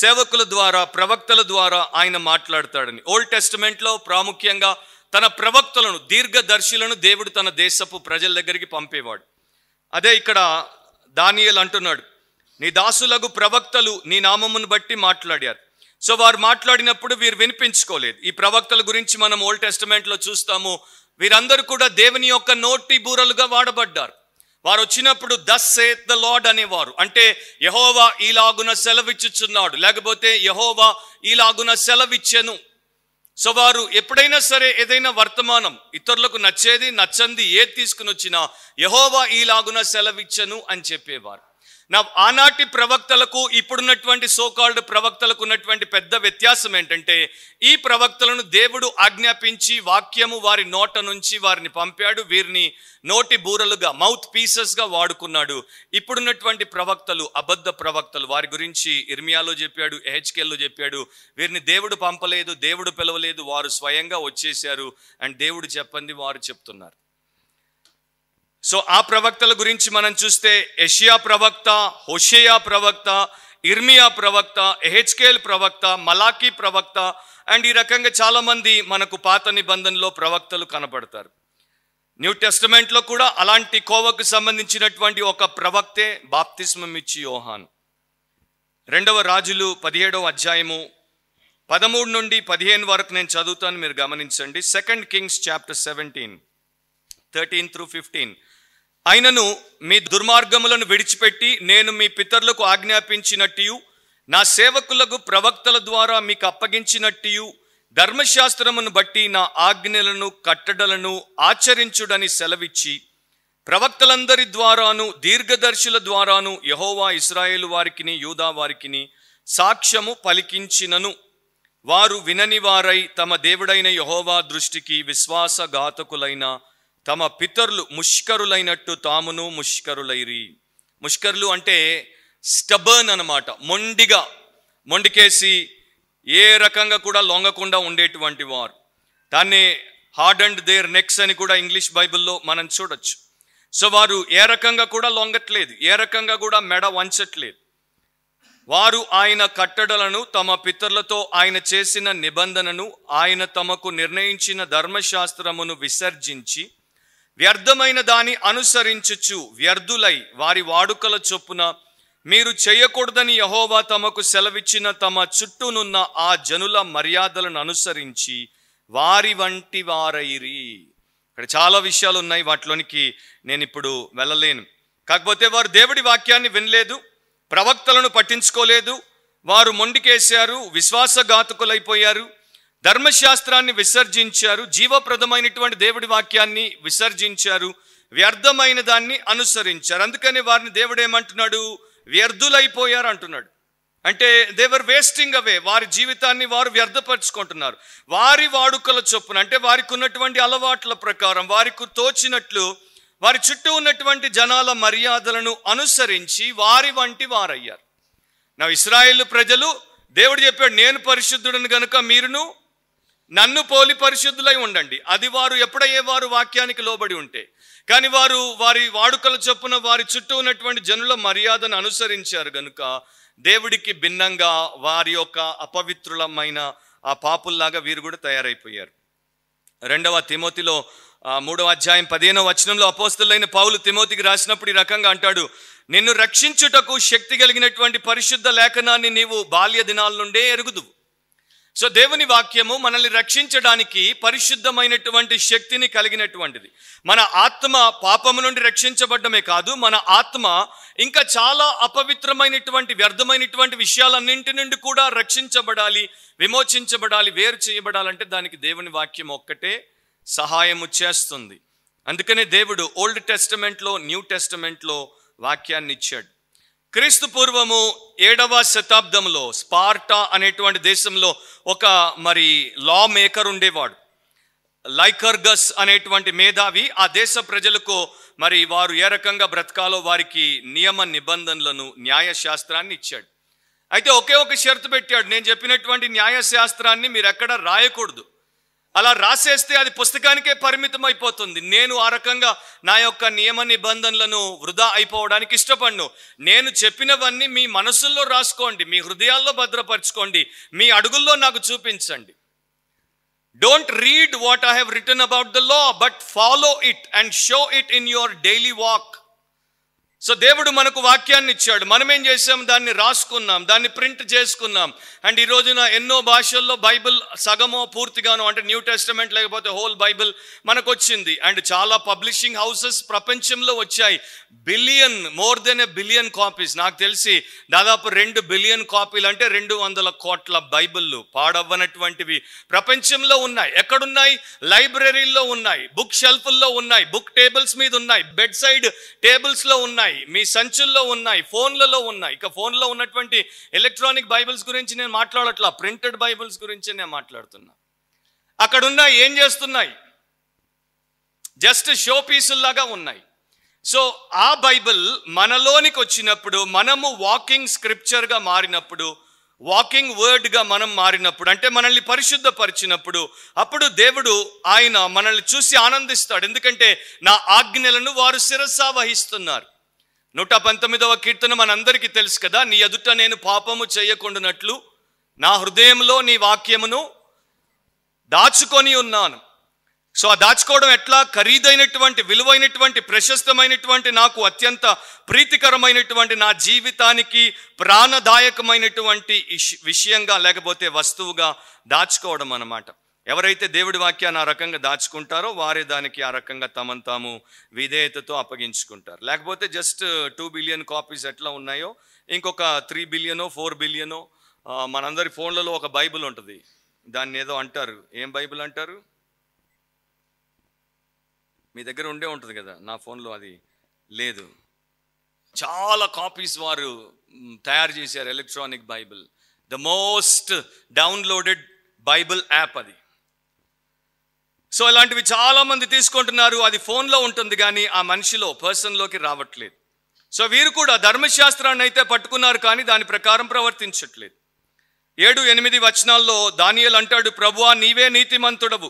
సేవకుల ద్వారా ప్రవక్తల ద్వారా ఆయన మాట్లాడతాడని ఓల్డ్ టెస్టిమెంట్లో ప్రాముఖ్యంగా తన ప్రవక్తలను దీర్ఘదర్శులను దేవుడు తన దేశపు ప్రజల దగ్గరికి పంపేవాడు అదే ఇక్కడ దానియల్ అంటున్నాడు నీ దాసులకు ప్రవక్తలు నీ నామమును బట్టి మాట్లాడారు సో వారు మాట్లాడినప్పుడు వీరు వినిపించుకోలేదు ఈ ప్రవక్తల గురించి మనం ఓల్డ్ టెస్టమెంట్లో చూస్తాము వీరందరూ కూడా దేవుని యొక్క నోటి బూరలుగా వాడబడ్డారు వారు వచ్చినప్పుడు దస్ సేత్ ద లాడ్ అనేవారు అంటే యహోవా ఈలాగున సెలవిచ్చుచున్నాడు లేకపోతే యహోవా ఈలాగున సెలవిచ్చెను సో వారు ఎప్పుడైనా సరే ఏదైనా వర్తమానం ఇతరులకు నచ్చేది నచ్చంది ఏది తీసుకుని వచ్చినా యహోవా ఈలాగున సెలవిచ్చను అని చెప్పేవారు నా ఆనాటి ప్రవక్తలకు ఇప్పుడున్నటువంటి సోకాల్డ్ ప్రవక్తలకు ఉన్నటువంటి పెద్ద వ్యత్యాసం ఏంటంటే ఈ ప్రవక్తలను దేవుడు ఆజ్ఞాపించి వాక్యము వారి నోట నుంచి వారిని పంపాడు వీరిని నోటి బూరలుగా మౌత్ పీసెస్గా వాడుకున్నాడు ఇప్పుడున్నటువంటి ప్రవక్తలు అబద్ధ ప్రవక్తలు వారి గురించి ఇర్మియాలో చెప్పాడు ఎహెచ్కేల్లో చెప్పాడు వీరిని దేవుడు పంపలేదు దేవుడు పిలవలేదు వారు స్వయంగా వచ్చేశారు అండ్ దేవుడు చెప్పంది వారు చెప్తున్నారు సో ఆ ప్రవక్తల గురించి మనం చూస్తే ఎషియా ప్రవక్త హోషేయా ప్రవక్త ఇర్మియా ప్రవక్త ఎహెచ్కేల్ ప్రవక్త మలాకీ ప్రవక్త అండ్ ఈ రకంగా చాలామంది మనకు పాత నిబంధనలో ప్రవక్తలు కనబడతారు న్యూ టెస్టమెంట్లో కూడా అలాంటి కోవకు సంబంధించినటువంటి ఒక ప్రవక్తే బాప్తిస్మం ఇచ్చి యోహాన్ రెండవ రాజులు పదిహేడవ అధ్యాయము పదమూడు నుండి పదిహేను వరకు నేను చదువుతాను మీరు గమనించండి second Kings chapter seventeen thirteen through fifteen అయినను మీ దుర్మార్గములను విడిచిపెట్టి నేను మీ పితరులకు ఆజ్ఞాపించినట్టు నా సేవకులకు ప్రవక్తల ద్వారా మీకు అప్పగించినట్టు ధర్మశాస్త్రమును బట్టి నా ఆజ్ఞలను కట్టడలను ఆచరించుడని సెలవిచ్చి ప్రవక్తలందరి ద్వారాను దీర్ఘదర్శుల ద్వారాను యహోవా ఇస్రాయేల్ వారికిని యూదా వారికిని సాక్ష్యము పలికించినను వారు వినని వారై తమ దేవుడైన యహోవా దృష్టికి విశ్వాసఘాతకులైన తమ పితరులు ముష్కరులైనట్టు తామును ముష్కరులైరి ముష్కరులు అంటే స్టబర్న్ అనమాట మొండిగా మొండికేసి ఏ రకంగా కూడా లొంగకుండా ఉండేటువంటి వారు దాన్ని హార్డ్ అండ్ దేర్ నెక్స్ అని కూడా ఇంగ్లీష్ బైబిల్లో మనం చూడొచ్చు సో వారు ఏ రకంగా కూడా లొంగట్లేదు ఏ రకంగా కూడా మెడ వంచట్లేదు వారు ఆయన కట్టడలను తమ పితరులతో ఆయన చేసిన నిబంధనను ఆయన తమకు నిర్ణయించిన ధర్మశాస్త్రమును విసర్జించి వ్యర్థమైన దాని అనుసరించుచు వ్యర్థులై వారి వాడుకల చొప్పున మీరు చేయకూడదని యహోవా తమకు సెలవిచ్చిన తమ చుట్టూనున్న ఆ జనుల మర్యాదలను అనుసరించి వారి వంటి వారైరి ఇక్కడ చాలా విషయాలు ఉన్నాయి వాటిలోనికి నేను ఇప్పుడు వెళ్ళలేను కాకపోతే వారు దేవుడి వాక్యాన్ని వినలేదు ప్రవక్తలను పట్టించుకోలేదు వారు మొండికేశారు విశ్వాసఘాతకులైపోయారు ధర్మశాస్త్రాన్ని విసర్జించారు జీవప్రదమైనటువంటి దేవుడి వాక్యాన్ని విసర్జించారు వ్యర్థమైన దాన్ని అనుసరించారు అందుకని వారిని దేవుడు ఏమంటున్నాడు వ్యర్థులైపోయారు అంటున్నాడు అంటే దేవర్ వేస్టింగ్ అవే వారి జీవితాన్ని వారు వ్యర్థపరచుకుంటున్నారు వారి వాడుకల చొప్పున అంటే వారికి ఉన్నటువంటి అలవాట్ల ప్రకారం వారికి తోచినట్లు వారి చుట్టూ ఉన్నటువంటి జనాల మర్యాదలను అనుసరించి వారి వంటి వారయ్యారు నా ఇస్రాయేల్ ప్రజలు దేవుడు చెప్పాడు నేను పరిశుద్ధుడను గనుక మీరును నన్ను పోలి పరిశుద్ధులై ఉండండి అది వారు ఎప్పుడయ్యే వారు వాక్యానికి లోబడి ఉంటే కానీ వారు వారి వాడుకల చొప్పున వారి చుట్టూ ఉన్నటువంటి జనుల మర్యాదను అనుసరించారు గనుక దేవుడికి భిన్నంగా వారి యొక్క అపవిత్రులమైన ఆ పాపుల్లాగా వీరు కూడా తయారైపోయారు రెండవ తిమోతిలో మూడవ అధ్యాయం పదిహేనవ వచనంలో అపోస్తులైన పౌలు తిమోతికి రాసినప్పుడు ఈ రకంగా అంటాడు నిన్ను రక్షించుటకు శక్తి కలిగినటువంటి పరిశుద్ధ లేఖనాన్ని నీవు బాల్య దినాల నుండే ఎరుగుదువు సో దేవుని వాక్యము మనల్ని రక్షించడానికి పరిశుద్ధమైనటువంటి శక్తిని కలిగినటువంటిది మన ఆత్మ పాపము నుండి రక్షించబడమే కాదు మన ఆత్మ ఇంకా చాలా అపవిత్రమైనటువంటి వ్యర్థమైనటువంటి విషయాలన్నింటి నుండి కూడా రక్షించబడాలి విమోచించబడాలి వేరు చేయబడాలంటే దానికి దేవుని వాక్యం ఒక్కటే సహాయము చేస్తుంది అందుకనే దేవుడు ఓల్డ్ టెస్టమెంట్లో న్యూ టెస్టమెంట్లో వాక్యాన్ని ఇచ్చాడు క్రీస్తు పూర్వము ఏడవ శతాబ్దంలో స్పార్టా అనేటువంటి దేశంలో ఒక మరి లా మేకర్ ఉండేవాడు లైకర్గస్ అనేటువంటి మేధావి ఆ దేశ ప్రజలకు మరి వారు ఏ రకంగా బ్రతకాలో వారికి నియమ నిబంధనలను న్యాయశాస్త్రాన్ని ఇచ్చాడు అయితే ఒకే ఒక షరతు పెట్టాడు నేను చెప్పినటువంటి న్యాయశాస్త్రాన్ని మీరు ఎక్కడ రాయకూడదు అలా రాసేస్తే అది పుస్తకానికే పరిమితం అయిపోతుంది నేను ఆ రకంగా నా యొక్క నియమ నిబంధనలను వృధా అయిపోవడానికి ఇష్టపడను నేను చెప్పినవన్నీ మీ మనసుల్లో రాసుకోండి మీ హృదయాల్లో భద్రపరచుకోండి మీ అడుగుల్లో నాకు చూపించండి don't read what I have return about the law but follow it and show it in your daily walk so దేవుడు మనకు వాక్యాన్ని ఇచ్చాడు మనం ఏం చేసాం దాన్ని రాసుకున్నాం దాన్ని ప్రింట్ చేసుకున్నాం అండ్ ఈ రోజున ఎన్నో భాషల్లో బైబిల్ సగమో పూర్తిగానో అంటే న్యూ టెస్టమెంట్ లేకపోతే హోల్ బైబిల్ మనకు వచ్చింది అండ్ చాలా పబ్లిషింగ్ హౌసెస్ ప్రపంచంలో వచ్చాయి billion more than a billion copies నాకు తెలిసి దాదాపు రెండు బిలియన్ కాపీలు అంటే రెండు వందల కోట్ల బైబిల్లు పాడవ్వనటువంటివి ప్రపంచంలో ఉన్నాయి ఎక్కడున్నాయి లైబ్రరీల్లో ఉన్నాయి బుక్ షెల్ఫ్ల్లో ఉన్నాయి బుక్ టేబుల్స్ మీద ఉన్నాయి బెడ్ సైడ్ టేబుల్స్లో ఉన్నాయి ఉన్నాయి మీ సంచుల్లో ఉన్నాయి ఫోన్లలో ఉన్నాయి ఇక ఫోన్లో ఉన్నటువంటి ఎలక్ట్రానిక్ బైబిల్స్ గురించి నేను మాట్లాడట్లా ప్రింటెడ్ బైబిల్స్ గురించి నేను మాట్లాడుతున్నా అక్కడున్న ఏం చేస్తున్నాయి జస్ట్ షో పీసుల్లాగా ఉన్నాయి సో ఆ బైబిల్ మనలోనికి వచ్చినప్పుడు మనము వాకింగ్ స్క్రిప్చర్గా మారినప్పుడు వాకింగ్ వర్డ్గా మనం మారినప్పుడు అంటే మనల్ని పరిశుద్ధపరిచినప్పుడు అప్పుడు దేవుడు ఆయన మనల్ని చూసి ఆనందిస్తాడు ఎందుకంటే నా ఆజ్ఞలను వారు శిరస్సా వహిస్తున్నారు నూట పంతొమ్మిదవ కీర్తన మనందరికీ తెలుసు కదా నీ ఎదుట నేను పాపము చేయకుండానట్లు నా హృదయంలో నీ వాక్యమును దాచుకొని ఉన్నాను సో ఆ దాచుకోవడం ఎట్లా ఖరీదైనటువంటి విలువైనటువంటి ప్రశస్తమైనటువంటి నాకు అత్యంత ప్రీతికరమైనటువంటి నా జీవితానికి ప్రాణదాయకమైనటువంటి విషయంగా లేకపోతే వస్తువుగా దాచుకోవడం అన్నమాట ఎవరైతే దేవుడి వాక్యాన్ని ఆ రకంగా దాచుకుంటారో వారే దానికి ఆ రకంగా తమను తాము విధేయతతో అప్పగించుకుంటారు లేకపోతే జస్ట్ టూ బిలియన్ కాపీస్ ఎట్లా ఉన్నాయో ఇంకొక త్రీ బిలియనో ఫోర్ బిలియనో మనందరి ఫోన్లలో ఒక బైబిల్ ఉంటుంది దాన్ని ఏదో అంటారు ఏం బైబిల్ అంటారు మీ దగ్గర ఉండే ఉంటుంది కదా నా ఫోన్లో అది లేదు చాలా కాపీస్ వారు తయారు చేశారు electronic Bible the most downloaded Bible app అది సో ఇలాంటివి చాలామంది తీసుకుంటున్నారు అది ఫోన్లో ఉంటుంది కానీ ఆ మనిషిలో పర్సన్లోకి రావట్లేదు సో వీరు కూడా ధర్మశాస్త్రాన్ని అయితే పట్టుకున్నారు కానీ దాని ప్రకారం ప్రవర్తించట్లేదు ఏడు ఎనిమిది వచనాల్లో దానియల్ అంటాడు ప్రభువా నీవే నీతిమంతుడవు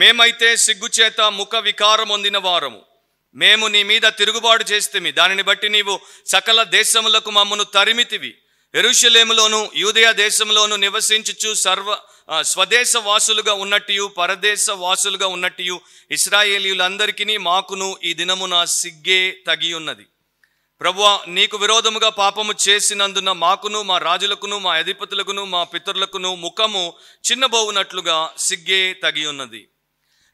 మేమైతే సిగ్గుచేత ముఖ వికారం పొందిన వారము మేము నీ మీద తిరుగుబాటు చేస్తేమి దానిని బట్టి నీవు సకల దేశములకు మమ్మను తరిమితివి ఎరుషలేములోను యూదయ దేశంలోను నివసించుచు సర్వ స్వదేశ వాసులుగా ఉన్నట్టు పరదేశ వాసులుగా ఉన్నట్టు ఇస్రాయేలీలందరికీ మాకును ఈ దినమున సిగ్గే తగి ఉన్నది ప్రభు నీకు విరోధముగా పాపము చేసినందున మాకును మా రాజులకును మా అధిపతులకును మా పితరులకును ముఖము చిన్నబోవునట్లుగా సిగ్గే తగి ఉన్నది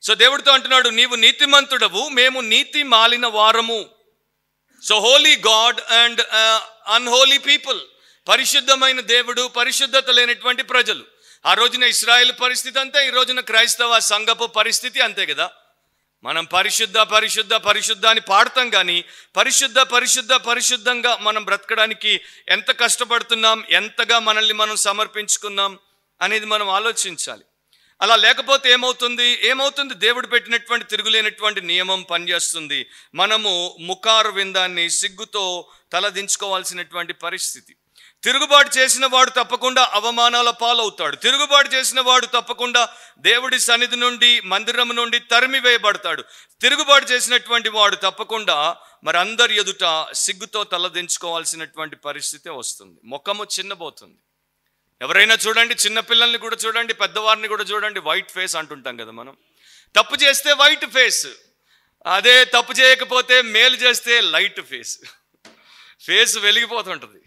సో దేవుడితో అంటున్నాడు నీవు నీతిమంతుడవు మేము నీతి మాలిన వారము so holy God and unholy people పరిశుద్ధమైన దేవుడు పరిశుద్ధత లేనటువంటి ప్రజలు ఆ రోజున ఇస్రాయేల్ పరిస్థితి అంతే ఈ రోజున క్రైస్తవ సంఘపు పరిస్థితి అంతే కదా మనం పరిశుద్ధ పరిశుద్ధ పరిశుద్ధ అని పాడతాం కానీ పరిశుద్ధ పరిశుద్ధ పరిశుద్ధంగా మనం బ్రతకడానికి ఎంత కష్టపడుతున్నాం ఎంతగా మనల్ని మనం సమర్పించుకున్నాం అనేది మనం ఆలోచించాలి అలా లేకపోతే ఏమవుతుంది ఏమవుతుంది దేవుడు పెట్టినటువంటి తిరుగులేనటువంటి నియమం పనిచేస్తుంది మనము ముఖారు విందాన్ని సిగ్గుతో తలదించుకోవాల్సినటువంటి పరిస్థితి తిరుగుబాటు చేసిన వాడు తప్పకుండా అవమానాల పాలవుతాడు తిరుగుబాటు చేసిన వాడు తప్పకుండా దేవుడి సన్నిధి నుండి మందిరం నుండి తరిమి వేయబడతాడు తిరుగుబాటు చేసినటువంటి వాడు తప్పకుండా మరి అందరి ఎదుట సిగ్గుతో తలదించుకోవాల్సినటువంటి పరిస్థితి వస్తుంది ముఖము చిన్నబోతుంది ఎవరైనా చూడండి చిన్నపిల్లల్ని కూడా చూడండి పెద్దవారిని కూడా చూడండి వైట్ ఫేస్ అంటుంటాం కదా మనం తప్పు చేస్తే వైట్ ఫేస్ అదే తప్పు చేయకపోతే మేలు చేస్తే లైట్ ఫేస్ ఫేస్ వెలిగిపోతుంటుంది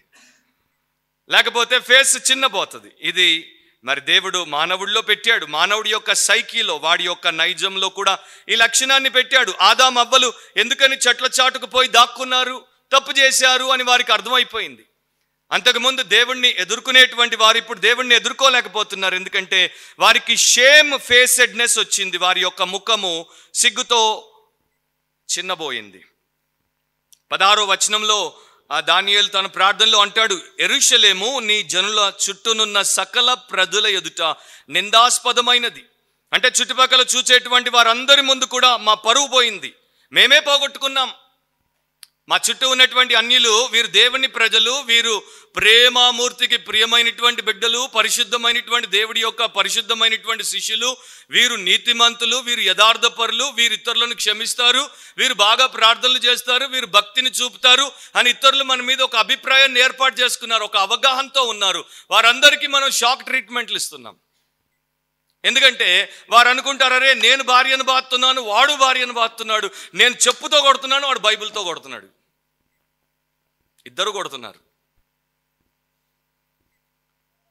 లేకపోతే ఫేస్ చిన్నపోతుంది ఇది మరి దేవుడు మానవుడిలో పెట్టాడు మానవుడి యొక్క సైకిలో వాడి యొక్క నైజంలో కూడా ఈ లక్షణాన్ని పెట్టాడు ఆదాం అవ్వలు ఎందుకని చెట్ల చాటుకు పోయి దాక్కున్నారు తప్పు చేశారు అని వారికి అర్థమైపోయింది అంతకుముందు దేవుణ్ణి ఎదుర్కొనేటువంటి వారు ఇప్పుడు దేవుణ్ణి ఎదుర్కోలేకపోతున్నారు ఎందుకంటే వారికి షేమ్ ఫేసెడ్నెస్ వచ్చింది వారి యొక్క ముఖము సిగ్గుతో చిన్నబోయింది పదహారో వచనంలో ఆ దానియలు తన ప్రార్థనలో అంటాడు ఎరుషలేము నీ జనుల చుట్టూనున్న సకల ప్రజల ఎదుట నిందాస్పదమైనది అంటే చుట్టుపక్కల చూసేటువంటి వారందరి ముందు కూడా మా పరువు పోయింది మేమే పోగొట్టుకున్నాం మా చుట్టూ ఉన్నటువంటి అన్యులు వీరు దేవుని ప్రజలు వీరు ప్రేమామూర్తికి ప్రియమైనటువంటి బిడ్డలు పరిశుద్ధమైనటువంటి దేవుడి యొక్క పరిశుద్ధమైనటువంటి శిష్యులు వీరు నీతిమంతులు వీరు యథార్థపరులు వీరు ఇతరులను క్షమిస్తారు వీరు బాగా ప్రార్థనలు చేస్తారు వీరు భక్తిని చూపుతారు అని ఇతరులు మన మీద ఒక అభిప్రాయాన్ని ఏర్పాటు చేసుకున్నారు ఒక అవగాహనతో ఉన్నారు వారందరికీ మనం షాక్ ట్రీట్మెంట్లు ఇస్తున్నాం ఎందుకంటే వారు అనుకుంటారు అరే నేను భార్యను బాతున్నాను వాడు భార్యను బాతున్నాడు నేను చెప్పుతో కొడుతున్నాను వాడు బైబిల్తో కొడుతున్నాడు ఇద్దరు కొడుతున్నారు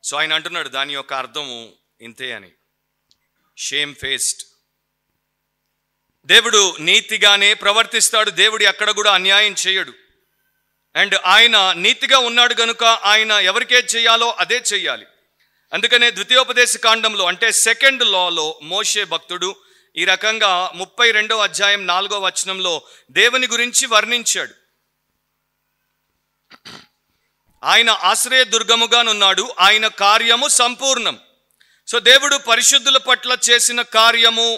సో ఆయన అంటున్నాడు దాని యొక్క అర్థము ఇంతే అని షేమ్ ఫేస్డ్ దేవుడు నీతిగానే ప్రవర్తిస్తాడు దేవుడు ఎక్కడ కూడా అన్యాయం చేయడు అండ్ ఆయన నీతిగా ఉన్నాడు కనుక ఆయన ఎవరికే చేయాలో అదే చేయాలి అందుకనే ద్వితీయోపదేశ కాండంలో అంటే సెకండ్ లాలో మోషే భక్తుడు ఈ రకంగా ముప్పై రెండవ అధ్యాయం నాలుగో వచనంలో దేవుని గురించి వర్ణించాడు ఆయన ఆశ్రయ దుర్గముగానున్నాడు ఆయన కార్యము సంపూర్ణం సో దేవుడు పరిశుద్ధుల పట్ల చేసిన కార్యము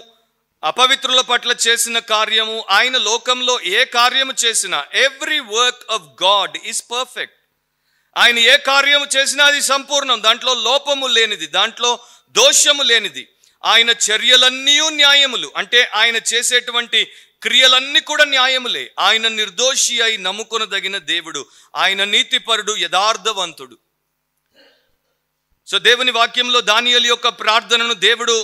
అపవిత్రుల పట్ల చేసిన కార్యము ఆయన లోకంలో ఏ కార్యము చేసినా every work of God is perfect ఆయన ఏ కార్యము చేసినా అది సంపూర్ణం దాంట్లో లోపము లేనిది దాంట్లో దోషము లేనిది ఆయన చర్యలన్నీ న్యాయములు అంటే ఆయన చేసేటువంటి క్రియలన్నీ కూడా న్యాయములే ఆయన నిర్దోషి అయి నమ్ముకొనదగిన దేవుడు ఆయన నీతిపరుడు యథార్థవంతుడు సో దేవుని వాక్యంలో దానియలు యొక్క ప్రార్థనను దేవుడు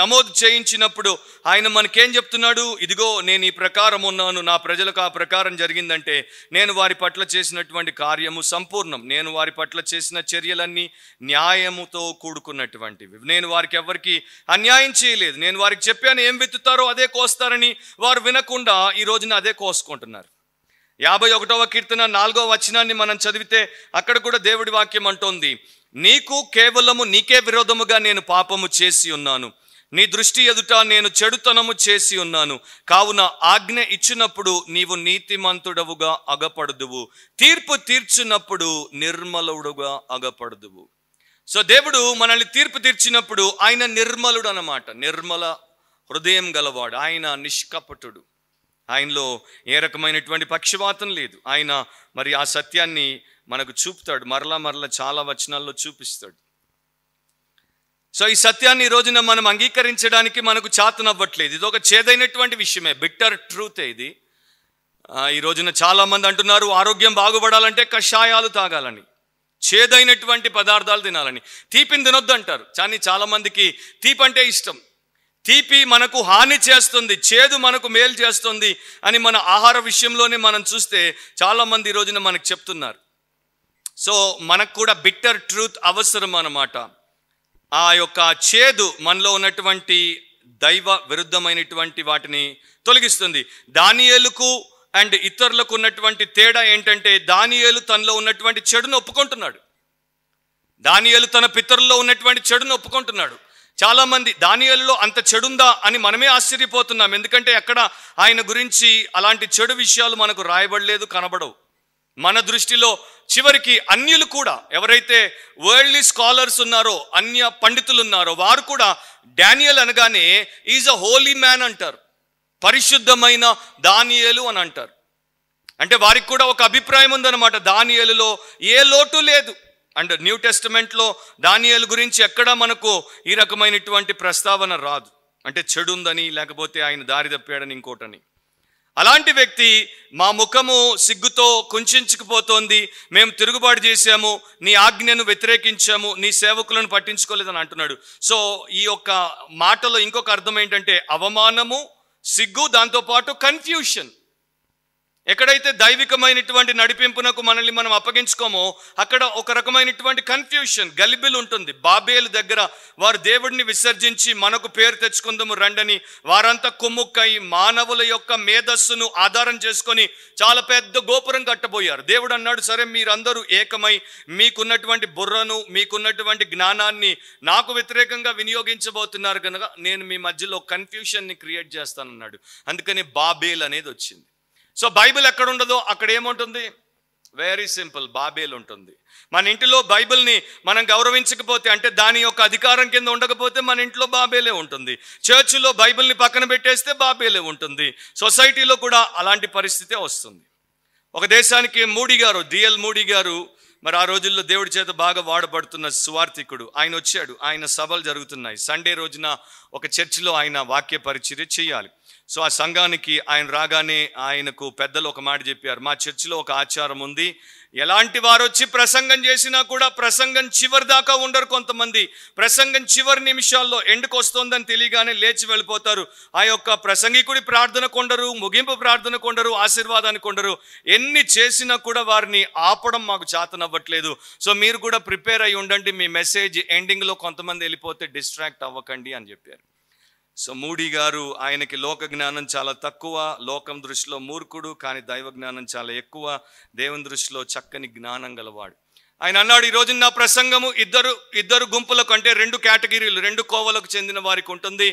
నమోదు చేయించినప్పుడు ఆయన మనకేం చెప్తున్నాడు ఇదిగో నేను ఈ ప్రకారం ఉన్నాను నా ప్రజలకు ఆ ప్రకారం జరిగిందంటే నేను వారి పట్ల చేసినటువంటి కార్యము సంపూర్ణం నేను వారి పట్ల చేసిన చర్యలన్నీ న్యాయముతో కూడుకున్నటువంటివి నేను వారికి ఎవరికి అన్యాయం చేయలేదు నేను వారికి చెప్పాను ఏం విత్తుతారో అదే కోస్తారని వారు వినకుండా ఈ రోజున అదే కోసుకుంటున్నారు యాభై ఒకటవ కీర్తన నాలుగో వచనాన్ని మనం చదివితే అక్కడ కూడా దేవుడి వాక్యం అంటోంది నీకు కేవలము నీకే విరోధముగా నేను పాపము చేసి ఉన్నాను నీ దృష్టి ఎదుట నేను చెడుతనము చేసి ఉన్నాను కావున ఆజ్ఞ ఇచ్చినప్పుడు నీవు నీతిమంతుడవుగా అగపడదువు తీర్పు తీర్చినప్పుడు నిర్మలుడుగా అగపడదువు సో దేవుడు మనల్ని తీర్పు తీర్చినప్పుడు ఆయన నిర్మలుడు అనమాట నిర్మల హృదయం గలవాడు ఆయన నిష్కపటుడు ఆయనలో ఏ రకమైనటువంటి పక్షపాతం లేదు ఆయన మరి ఆ సత్యాన్ని మనకు చూపుతాడు మరలా మరలా చాలా వచనాల్లో చూపిస్తాడు సో ఈ సత్యాన్ని ఈ రోజున మనం అంగీకరించడానికి మనకు చాతనవ్వట్లేదు ఇది ఒక చేదైనటువంటి విషయమే బిట్టర్ ట్రూతే ఇది ఈ రోజున చాలామంది అంటున్నారు ఆరోగ్యం బాగుపడాలంటే కషాయాలు తాగాలని చేదైనటువంటి పదార్థాలు తినాలని తీపిని తినొద్దు అంటారు కానీ చాలామందికి తీపి అంటే ఇష్టం తీపి మనకు హాని చేస్తుంది చేదు మనకు మేలు చేస్తుంది అని మన ఆహార విషయంలోనే మనం చూస్తే చాలామంది ఈ రోజున మనకు చెప్తున్నారు సో మనకు కూడా బిట్టర్ ట్రూత్ అవసరం అన్నమాట ఆ యొక్క చేదు మనలో ఉన్నటువంటి దైవ విరుద్ధమైనటువంటి వాటిని తొలగిస్తుంది దానియేలుకు అండ్ ఇతరులకు ఉన్నటువంటి తేడా ఏంటంటే దానియేలు తనలో ఉన్నటువంటి చెడును ఒప్పుకుంటున్నాడు దానియేలు తన పితరుల్లో ఉన్నటువంటి చెడును ఒప్పుకుంటున్నాడు చాలామంది దానియల్లో అంత చెడుందా అని మనమే ఆశ్చర్యపోతున్నాం ఎందుకంటే అక్కడ ఆయన గురించి అలాంటి చెడు విషయాలు మనకు రాయబడలేదు కనబడవు మన దృష్టిలో చివరికి అన్యులు కూడా ఎవరైతే వరల్డ్లీ స్కాలర్స్ ఉన్నారో అన్య పండితులు ఉన్నారో వారు కూడా డానియల్ అనగానే ఈజ్ అ హోలీ మ్యాన్ అంటారు పరిశుద్ధమైన దానియలు అని అంటారు అంటే వారికి కూడా ఒక అభిప్రాయం ఉందన్నమాట దానియలులో ఏ లోటు లేదు అండ్ న్యూ టెస్టిమెంట్లో దానియలు గురించి ఎక్కడా మనకు ఈ రకమైనటువంటి ప్రస్తావన రాదు అంటే చెడు ఉందని లేకపోతే ఆయన దారి తప్పాడని ఇంకోటని అలాంటి వ్యక్తి మా ముఖము సిగ్గుతో కుంచుకుపోతోంది మేము తిరుగుబాటు చేశాము నీ ఆజ్ఞను వ్యతిరేకించాము నీ సేవకులను పట్టించుకోలేదని అంటున్నాడు సో ఈ యొక్క మాటలో ఇంకొక అర్థం ఏంటంటే అవమానము సిగ్గు దాంతోపాటు కన్ఫ్యూషన్ ఎక్కడైతే దైవికమైనటువంటి నడిపింపునకు మనల్ని మనం అప్పగించుకోమో అక్కడ ఒక రకమైనటువంటి కన్ఫ్యూషన్ గలిబిల్ ఉంటుంది బాబేలు దగ్గర వారు దేవుడిని విసర్జించి మనకు పేరు తెచ్చుకుందాము రండని వారంతా కొమ్ముక్కై మానవుల యొక్క మేధస్సును ఆధారం చేసుకొని చాలా పెద్ద గోపురం కట్టబోయారు దేవుడు అన్నాడు సరే మీరందరూ ఏకమై మీకున్నటువంటి బుర్రను మీకున్నటువంటి జ్ఞానాన్ని నాకు వ్యతిరేకంగా వినియోగించబోతున్నారు కనుక నేను మీ మధ్యలో కన్ఫ్యూషన్ని క్రియేట్ చేస్తానన్నాడు అందుకని బాబేల్ అనేది వచ్చింది సో బైబిల్ ఎక్కడ ఉండదో అక్కడ ఏముంటుంది వెరీ సింపుల్ బాబేల్ ఉంటుంది మన ఇంటిలో బైబిల్ని మనం గౌరవించకపోతే అంటే దాని యొక్క అధికారం కింద ఉండకపోతే మన ఇంట్లో బాబేలే ఉంటుంది చర్చిలో బైబిల్ని పక్కన పెట్టేస్తే బాబేలే ఉంటుంది సొసైటీలో కూడా అలాంటి పరిస్థితి వస్తుంది ఒక దేశానికి మూడి గారు డిఎల్ మూడి గారు మరి ఆ రోజుల్లో దేవుడి చేత బాగా వాడబడుతున్న సువార్థికుడు ఆయన వచ్చాడు ఆయన సభలు జరుగుతున్నాయి సండే రోజున ఒక చర్చిలో ఆయన వాక్య పరిచర్య చేయాలి సో ఆ సంఘానికి ఆయన రాగానే ఆయనకు పెద్దలు ఒక మాట చెప్పారు మా చర్చిలో ఒక ఆచారం ఉంది ఎలాంటి వారు వచ్చి ప్రసంగం చేసినా కూడా ప్రసంగం చివరి దాకా ఉండరు కొంతమంది ప్రసంగం చివరి నిమిషాల్లో ఎండుకొస్తోందని తెలియగానే లేచి వెళ్ళిపోతారు ఆ యొక్క ప్రసంగికుడి ప్రార్థన కొండరు ముగింపు ప్రార్థన కొండరు ఆశీర్వాదాన్ని కొండరు ఎన్ని చేసినా కూడా వారిని ఆపడం మాకు చేతనవ్వట్లేదు సో మీరు కూడా ప్రిపేర్ అయి ఉండండి మీ మెసేజ్ ఎండింగ్లో కొంతమంది వెళ్ళిపోతే డిస్ట్రాక్ట్ అవ్వకండి అని చెప్పారు సో మూడీ గారు ఆయనకి లోక జ్ఞానం చాలా తక్కువ లోకం దృష్టిలో మూర్ఖుడు కానీ దైవ జ్ఞానం చాలా ఎక్కువ దేవుని దృష్టిలో చక్కని జ్ఞానం గలవాడు ఆయన అన్నాడు ఈరోజు నా ప్రసంగము ఇద్దరు ఇద్దరు గుంపులకు అంటే రెండు కేటగిరీలు రెండు కోవలకు చెందిన వారికి ఉంటుంది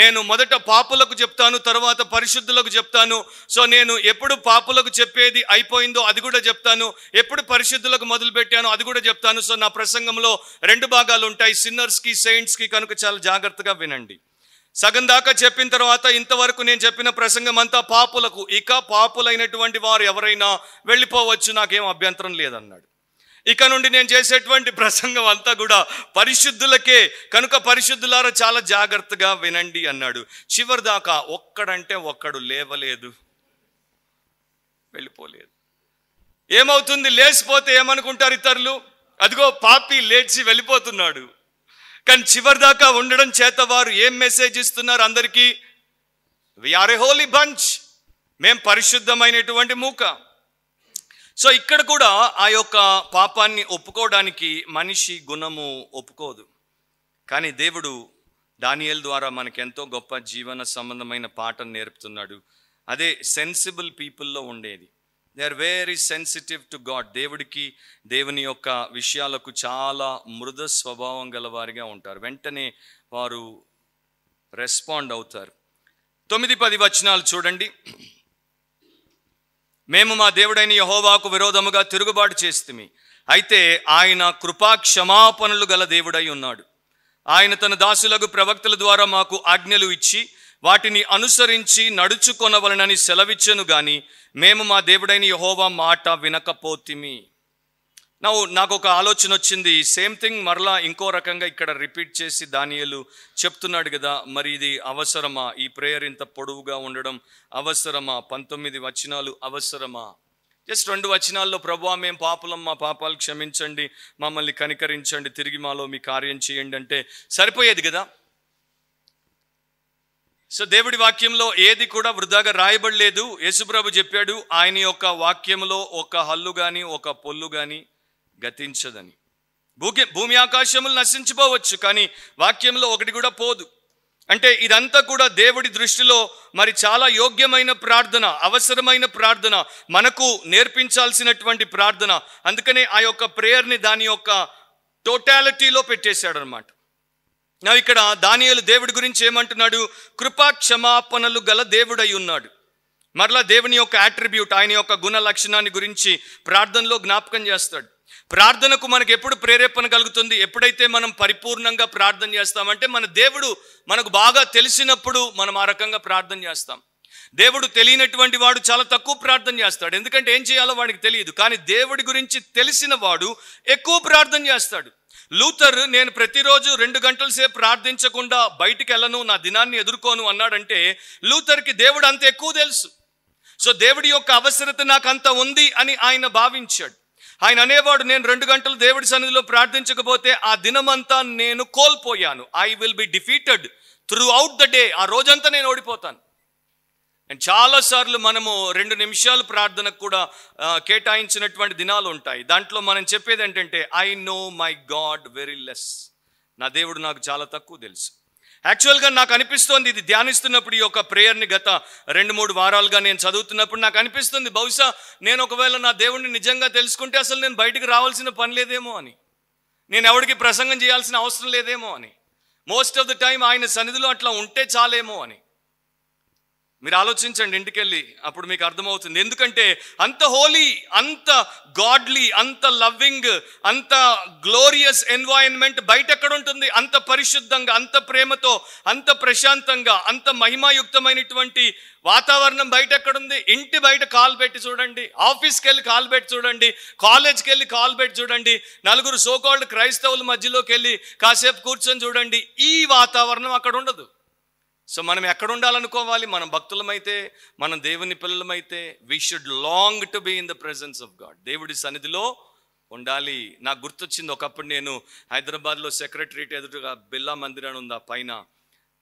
నేను మొదట పాపులకు చెప్తాను తర్వాత పరిశుద్ధులకు చెప్తాను సో నేను ఎప్పుడు పాపులకు చెప్పేది అయిపోయిందో అది కూడా చెప్తాను ఎప్పుడు పరిశుద్ధులకు మొదలు పెట్టానో అది కూడా చెప్తాను సో నా ప్రసంగంలో రెండు భాగాలు ఉంటాయి సిన్నర్స్కి సెయింట్స్కి కనుక చాలా జాగ్రత్తగా వినండి సగం దాకా చెప్పిన తర్వాత ఇంతవరకు నేను చెప్పిన ప్రసంగం అంతా పాపులకు ఇక పాపులైనటువంటి వారు ఎవరైనా వెళ్ళిపోవచ్చు నాకేం అభ్యంతరం లేదన్నాడు ఇక నుండి నేను చేసేటువంటి ప్రసంగం అంతా కూడా పరిశుద్ధులకే కనుక పరిశుద్ధులారా చాలా జాగ్రత్తగా వినండి అన్నాడు చివరి దాకా ఒక్కడంటే ఒక్కడు లేవలేదు వెళ్ళిపోలేదు ఏమవుతుంది లేచిపోతే ఏమనుకుంటారు ఇతరులు అదిగో పాపి లేచి వెళ్ళిపోతున్నాడు కానీ చివరి దాకా ఉండడం చేత వారు ఏం మెసేజ్ ఇస్తున్నారు అందరికీ ఆర్ ఏ హోలీ బంచ్ మేం పరిశుద్ధమైనటువంటి మూక సో ఇక్కడ కూడా ఆ యొక్క పాపాన్ని ఒప్పుకోవడానికి మనిషి గుణము ఒప్పుకోదు కానీ దేవుడు దానియల్ ద్వారా మనకెంతో గొప్ప జీవన సంబంధమైన పాఠం నేర్పుతున్నాడు అదే సెన్సిబుల్ పీపుల్లో ఉండేది they are very sensitive to God దేవుడికి దేవుని యొక్క విషయాలకు చాలా మృద స్వభావం గలవారిగా ఉంటారు వెంటనే వారు రెస్పాండ్ అవుతారు తొమ్మిది పది వచనాలు చూడండి మేము మా దేవుడైన యహోవాకు విరోధముగా తిరుగుబాటు చేస్తుమి అయితే ఆయన కృపా క్షమాపణలు గల దేవుడై ఉన్నాడు ఆయన తన దాసులకు ప్రవక్తల ద్వారా మాకు ఆజ్ఞలు ఇచ్చి వాటిని అనుసరించి నడుచుకొనవలనని సెలవిచ్చను గాని మేము మా దేవుడైన యహోవా మాట వినకపోతిమి నా నాకు ఒక ఆలోచన వచ్చింది సేమ్ థింగ్ మరలా ఇంకో రకంగా ఇక్కడ రిపీట్ చేసి దానియలు చెప్తున్నాడు కదా మరి ఇది అవసరమా ఈ ప్రేయర్ ఇంత పొడవుగా ఉండడం అవసరమా పంతొమ్మిది వచనాలు అవసరమా జస్ట్ రెండు వచనాల్లో ప్రభు మేము పాపలం మా పాపాలు క్షమించండి మమ్మల్ని కనికరించండి తిరిగి మాలో మీ కార్యం చేయండి అంటే సరిపోయేది కదా సో దేవుడి వాక్యంలో ఏది కూడా వృధాగా రాయబడలేదు యేసుప్రభు చెప్పాడు ఆయన యొక్క వాక్యంలో ఒక హల్లు కానీ ఒక పొల్లు కానీ గతించదని భూకి భూమి ఆకాశములు నశించిపోవచ్చు కానీ వాక్యంలో ఒకటి కూడా పోదు అంటే ఇదంతా కూడా దేవుడి దృష్టిలో మరి చాలా యోగ్యమైన ప్రార్థన అవసరమైన ప్రార్థన మనకు నేర్పించాల్సినటువంటి ప్రార్థన అందుకనే ఆ యొక్క ప్రేయర్ని దాని యొక్క టోటాలిటీలో పెట్టేశాడనమాట నా ఇక్కడ దానియలు దేవుడి గురించి ఏమంటున్నాడు కృపా క్షమాపణలు గల దేవుడై ఉన్నాడు మరలా దేవుని యొక్క యాట్రిబ్యూట్ ఆయన యొక్క గుణ లక్షణాన్ని గురించి ప్రార్థనలో జ్ఞాపకం చేస్తాడు ప్రార్థనకు మనకు ఎప్పుడు ప్రేరేపణ కలుగుతుంది ఎప్పుడైతే మనం పరిపూర్ణంగా ప్రార్థన చేస్తామంటే మన దేవుడు మనకు బాగా తెలిసినప్పుడు మనం ఆ రకంగా ప్రార్థన చేస్తాం దేవుడు తెలియనటువంటి వాడు చాలా తక్కువ ప్రార్థన చేస్తాడు ఎందుకంటే ఏం చేయాలో వాడికి తెలియదు కానీ దేవుడి గురించి తెలిసిన వాడు ఎక్కువ ప్రార్థన చేస్తాడు లూథర్ నేను ప్రతిరోజు రెండు గంటల సేపు ప్రార్థించకుండా బయటికి వెళ్ళను నా దినాన్ని ఎదుర్కోను అన్నాడంటే లూథర్కి దేవుడు అంత ఎక్కువ తెలుసు సో దేవుడి యొక్క అవసరత నాకు అంత ఉంది అని ఆయన భావించాడు ఆయన అనేవాడు నేను రెండు గంటలు దేవుడి సన్నిధిలో ప్రార్థించకపోతే ఆ దినమంతా నేను కోల్పోయాను I will be defeated throughout the day ఆ రోజంతా నేను ఓడిపోతాను అండ్ చాలాసార్లు మనము రెండు నిమిషాలు ప్రార్థనకు కూడా కేటాయించినటువంటి దినాలు ఉంటాయి దాంట్లో మనం చెప్పేది ఏంటంటే I know my God very less నా దేవుడు నాకు చాలా తక్కువ తెలుసు యాక్చువల్గా నాకు అనిపిస్తోంది ఇది ధ్యానిస్తున్నప్పుడు ఈ యొక్క ప్రేయర్ని గత రెండు మూడు వారాలుగా నేను చదువుతున్నప్పుడు నాకు అనిపిస్తుంది బహుశా నేను ఒకవేళ నా దేవుడిని నిజంగా తెలుసుకుంటే అసలు నేను బయటికి రావాల్సిన పని లేదేమో అని నేను ఎవరికి ప్రసంగం చేయాల్సిన అవసరం లేదేమో అని మోస్ట్ ఆఫ్ ద టైం ఆయన సన్నిధిలో అట్లా ఉంటే చాలేమో అని మీరు ఆలోచించండి ఇంటికెళ్ళి అప్పుడు మీకు అర్థమవుతుంది ఎందుకంటే అంత హోలీ అంత గాడ్లీ అంత లవ్వింగ్ అంత గ్లోరియస్ ఎన్వాయన్మెంట్ బయట ఎక్కడ ఉంటుంది అంత పరిశుద్ధంగా అంత ప్రేమతో అంత ప్రశాంతంగా అంత మహిమాయుక్తమైనటువంటి వాతావరణం బయట ఎక్కడుంది ఇంటి బయట కాల్ పెట్టి చూడండి ఆఫీస్కి వెళ్ళి కాల్ పెట్టి చూడండి కాలేజ్కి వెళ్ళి కాల్ పెట్టి చూడండి నలుగురు సోకాల్డ్ క్రైస్తవుల మధ్యలోకి వెళ్ళి కాసేపు కూర్చొని చూడండి ఈ వాతావరణం అక్కడ ఉండదు సో మనం ఎక్కడ ఉండాలనుకోవాలి మనం భక్తులమైతే మనం దేవుని పిల్లలమైతే we should long to be in the presence of God దేవుడి సన్నిధిలో ఉండాలి నాకు గుర్తొచ్చింది ఒకప్పుడు నేను హైదరాబాద్లో సెక్రటరీట్ ఎదురుగా బిర్లా మందిర్ అని ఉంది ఆ పైన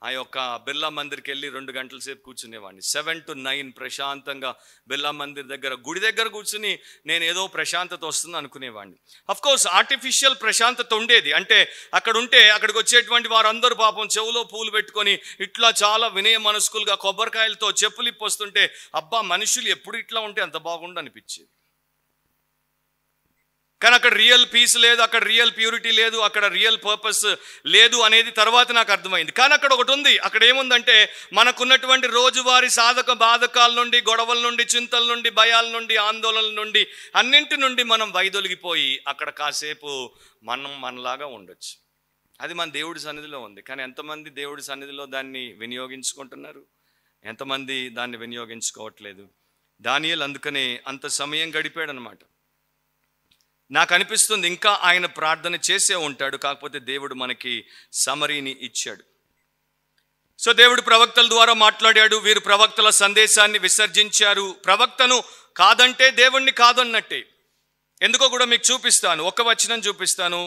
ఆ యొక్క బిర్లా మందిర్కి వెళ్ళి రెండు గంటల సేపు కూర్చునేవాడిని సెవెన్ టు నైన్ ప్రశాంతంగా బిర్లా మందిర్ దగ్గర గుడి దగ్గర కూర్చుని నేను ఏదో ప్రశాంతత వస్తుంది అనుకునేవాడిని అఫ్ కోర్స్ ఆర్టిఫిషియల్ ప్రశాంతత ఉండేది అంటే అక్కడ ఉంటే అక్కడికి వచ్చేటువంటి వారందరూ పాపం చెవులో పూలు పెట్టుకొని ఇట్లా చాలా వినయ మనస్కులుగా కొబ్బరికాయలతో చెప్పులు ఇప్పొస్తుంటే అబ్బా మనుషులు ఎప్పుడు ఇట్లా ఉంటే అంత బాగుండు అనిపించేది కానీ అక్కడ రియల్ పీస్ లేదు అక్కడ రియల్ ప్యూరిటీ లేదు అక్కడ రియల్ పర్పస్ లేదు అనేది తర్వాత నాకు అర్థమైంది కానీ అక్కడ ఒకటి ఉంది అక్కడ ఏముందంటే మనకున్నటువంటి రోజువారీ సాధక బాధకాల నుండి గొడవల నుండి చింతల నుండి భయాల నుండి ఆందోళనల నుండి అన్నింటి నుండి మనం వైదొలిగిపోయి అక్కడ కాసేపు మనం మనలాగా ఉండొచ్చు అది మన దేవుడి సన్నిధిలో ఉంది కానీ ఎంతమంది దేవుడి సన్నిధిలో దాన్ని వినియోగించుకుంటున్నారు ఎంతమంది దాన్ని వినియోగించుకోవట్లేదు దానియల్ అందుకనే అంత సమయం గడిపాడనమాట నాకు అనిపిస్తుంది ఇంకా ఆయన ప్రార్థన చేసే ఉంటాడు కాకపోతే దేవుడు మనకి సమరీని ఇచ్చాడు సో దేవుడు ప్రవక్తల ద్వారా మాట్లాడాడు వీరు ప్రవక్తల సందేశాన్ని విసర్జించారు ప్రవక్తను కాదంటే దేవుణ్ణి కాదన్నట్టే ఎందుకో కూడా మీకు చూపిస్తాను ఒక వచనం చూపిస్తాను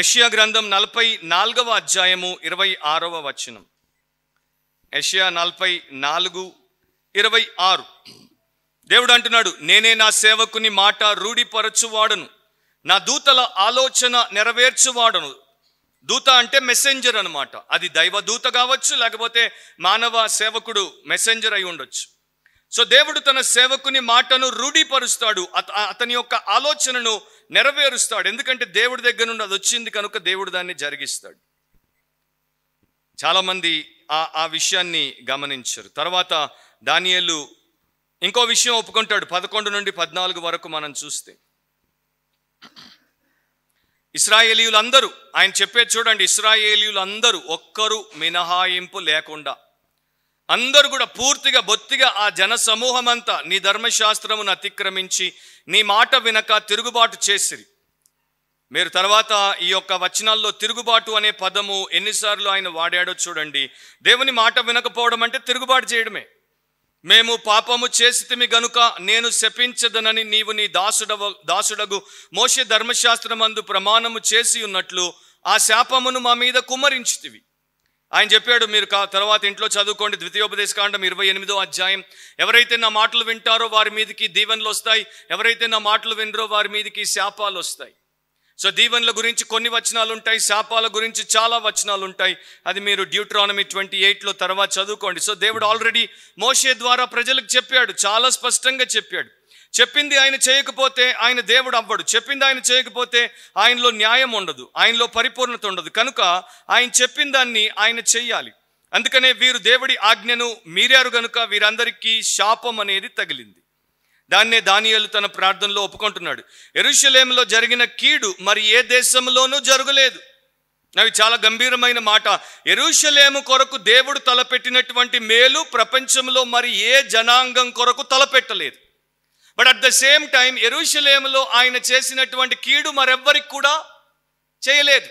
యషియా గ్రంథం నలభై నాలుగవ అధ్యాయము ఇరవై ఆరవ వచనం యషియా నలభై నాలుగు ఇరవై ఆరు దేవుడు అంటున్నాడు నేనే నా సేవకుని మాట రూఢిపరచువాడను నా దూతల ఆలోచన నెరవేర్చువాడను దూత అంటే మెసెంజర్ అనమాట అది దైవ దూత కావచ్చు లేకపోతే మానవ సేవకుడు మెసెంజర్ అయి ఉండొచ్చు సో దేవుడు తన సేవకుని మాటను రూఢీపరుస్తాడు అతని యొక్క ఆలోచనను నెరవేరుస్తాడు ఎందుకంటే దేవుడి దగ్గర నుండి అది వచ్చింది కనుక దేవుడు దాన్ని జరిగిస్తాడు చాలామంది ఆ ఆ విషయాన్ని గమనించరు తర్వాత దానియలు ఇంకో విషయం ఒప్పుకుంటాడు పదకొండు నుండి పద్నాలుగు వరకు మనం చూస్తే ఇస్రాయేలీయులందరూ ఆయన చెప్పేది చూడండి ఇస్రాయేలీయులందరూ ఒక్కరు మినహాయింపు లేకుండా అందరూ కూడా పూర్తిగా బొత్తిగా ఆ జన సమూహమంతా నీ ధర్మశాస్త్రమును అతిక్రమించి నీ మాట వినక తిరుగుబాటు చేసిరి మీరు తర్వాత ఈ యొక్క వచనాల్లో తిరుగుబాటు అనే పదము ఎన్నిసార్లు ఆయన వాడాడో చూడండి దేవుని మాట వినకపోవడం అంటే తిరుగుబాటు చేయడమే మేము పాపము చేసితిమి గనుక నేను శపించదనని నీవు నీ దాసుడ దాసుడగు మోష ధర్మశాస్త్రమందు ప్రమాణము చేసి ఉన్నట్లు ఆ శాపమును మా మీద కుమ్మరించితివి ఆయన చెప్పాడు మీరు తర్వాత ఇంట్లో చదువుకోండి ద్వితీయోపదేశకాండం ఇరవై ఎనిమిదో అధ్యాయం ఎవరైతే నా మాటలు వింటారో వారి మీదకి దీవెనలు వస్తాయి ఎవరైతే నా మాటలు వినరో వారి మీదకి శాపాలు వస్తాయి సో దీవెనల గురించి కొన్ని వచనాలు ఉంటాయి శాపాల గురించి చాలా వచనాలు ఉంటాయి అది మీరు డ్యూట్రానమీ ట్వంటీ ఎయిట్లో తర్వాత చదువుకోండి సో దేవుడు ఆల్రెడీ మోషే ద్వారా ప్రజలకు చెప్పాడు చాలా స్పష్టంగా చెప్పాడు చెప్పింది ఆయన చేయకపోతే ఆయన దేవుడు అవ్వడు చెప్పింది ఆయన చేయకపోతే ఆయనలో న్యాయం ఉండదు ఆయనలో పరిపూర్ణత ఉండదు కనుక ఆయన చెప్పిన దాన్ని ఆయన చెయ్యాలి అందుకనే వీరు దేవుడి ఆజ్ఞను మీరారు గనుక వీరందరికీ శాపం అనేది తగిలింది దాన్నే దానియలు తన ప్రార్థనలో ఒప్పుకుంటున్నాడు ఎరుషలేములో జరిగిన కీడు మరి ఏ దేశంలోనూ జరగలేదు అవి చాలా గంభీరమైన మాట ఎరుషలేము కొరకు దేవుడు తలపెట్టినటువంటి మేలు ప్రపంచంలో మరి ఏ జనాంగం కొరకు తలపెట్టలేదు but at the same time ఎరుషలేములో ఆయన చేసినటువంటి కీడు మరెవ్వరికి కూడా చేయలేదు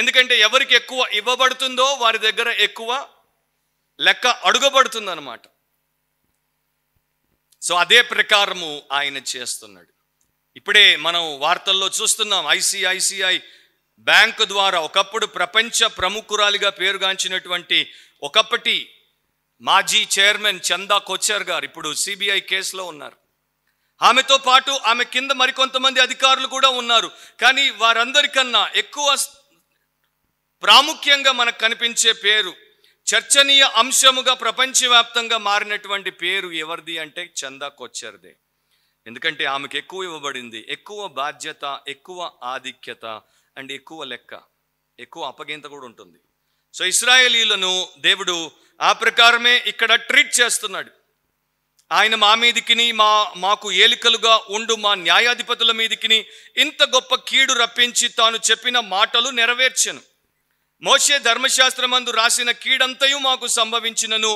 ఎందుకంటే ఎవరికి ఎక్కువ ఇవ్వబడుతుందో వారి దగ్గర ఎక్కువ లెక్క అడుగబడుతుందన్నమాట సో అదే ప్రకారము ఆయన చేస్తున్నాడు ఇప్పుడే మనం వార్తల్లో చూస్తున్నాం ఐసిఐసిఐ బ్యాంకు ద్వారా ఒకప్పుడు ప్రపంచ ప్రముఖురాలిగా పేరుగాంచినటువంటి ఒకప్పటి మాజీ చైర్మన్ చందా కొచ్చర్ గారు ఇప్పుడు సిబిఐ కేసులో ఉన్నారు ఆమెతో పాటు ఆమె కింద మరికొంతమంది అధికారులు కూడా ఉన్నారు కానీ వారందరికన్నా ఎక్కువ ప్రాముఖ్యంగా మనకు కనిపించే పేరు చర్చనీయ అంశముగా ప్రపంచవ్యాప్తంగా మారినటువంటి పేరు ఎవరిది అంటే చందా కొచ్చర్దే ఎందుకంటే ఆమెకు ఎక్కువ ఇవ్వబడింది ఎక్కువ బాధ్యత ఎక్కువ ఆధిక్యత అండ్ ఎక్కువ లెక్క ఎక్కువ అప్పగింత కూడా ఉంటుంది సో ఇస్రాయేలీలను దేవుడు ఆ ప్రకారమే ఇక్కడ ట్రీట్ చేస్తున్నాడు ఆయన మా మీదికి మా మాకు ఏలికలుగా ఉండు మా న్యాయాధిపతుల మీదికిని ఇంత గొప్ప కీడు రప్పించి తాను చెప్పిన మాటలు నెరవేర్చను మోషే ధర్మశాస్త్రమందు రాసిన కీడంతయు మాకు సంభవించినను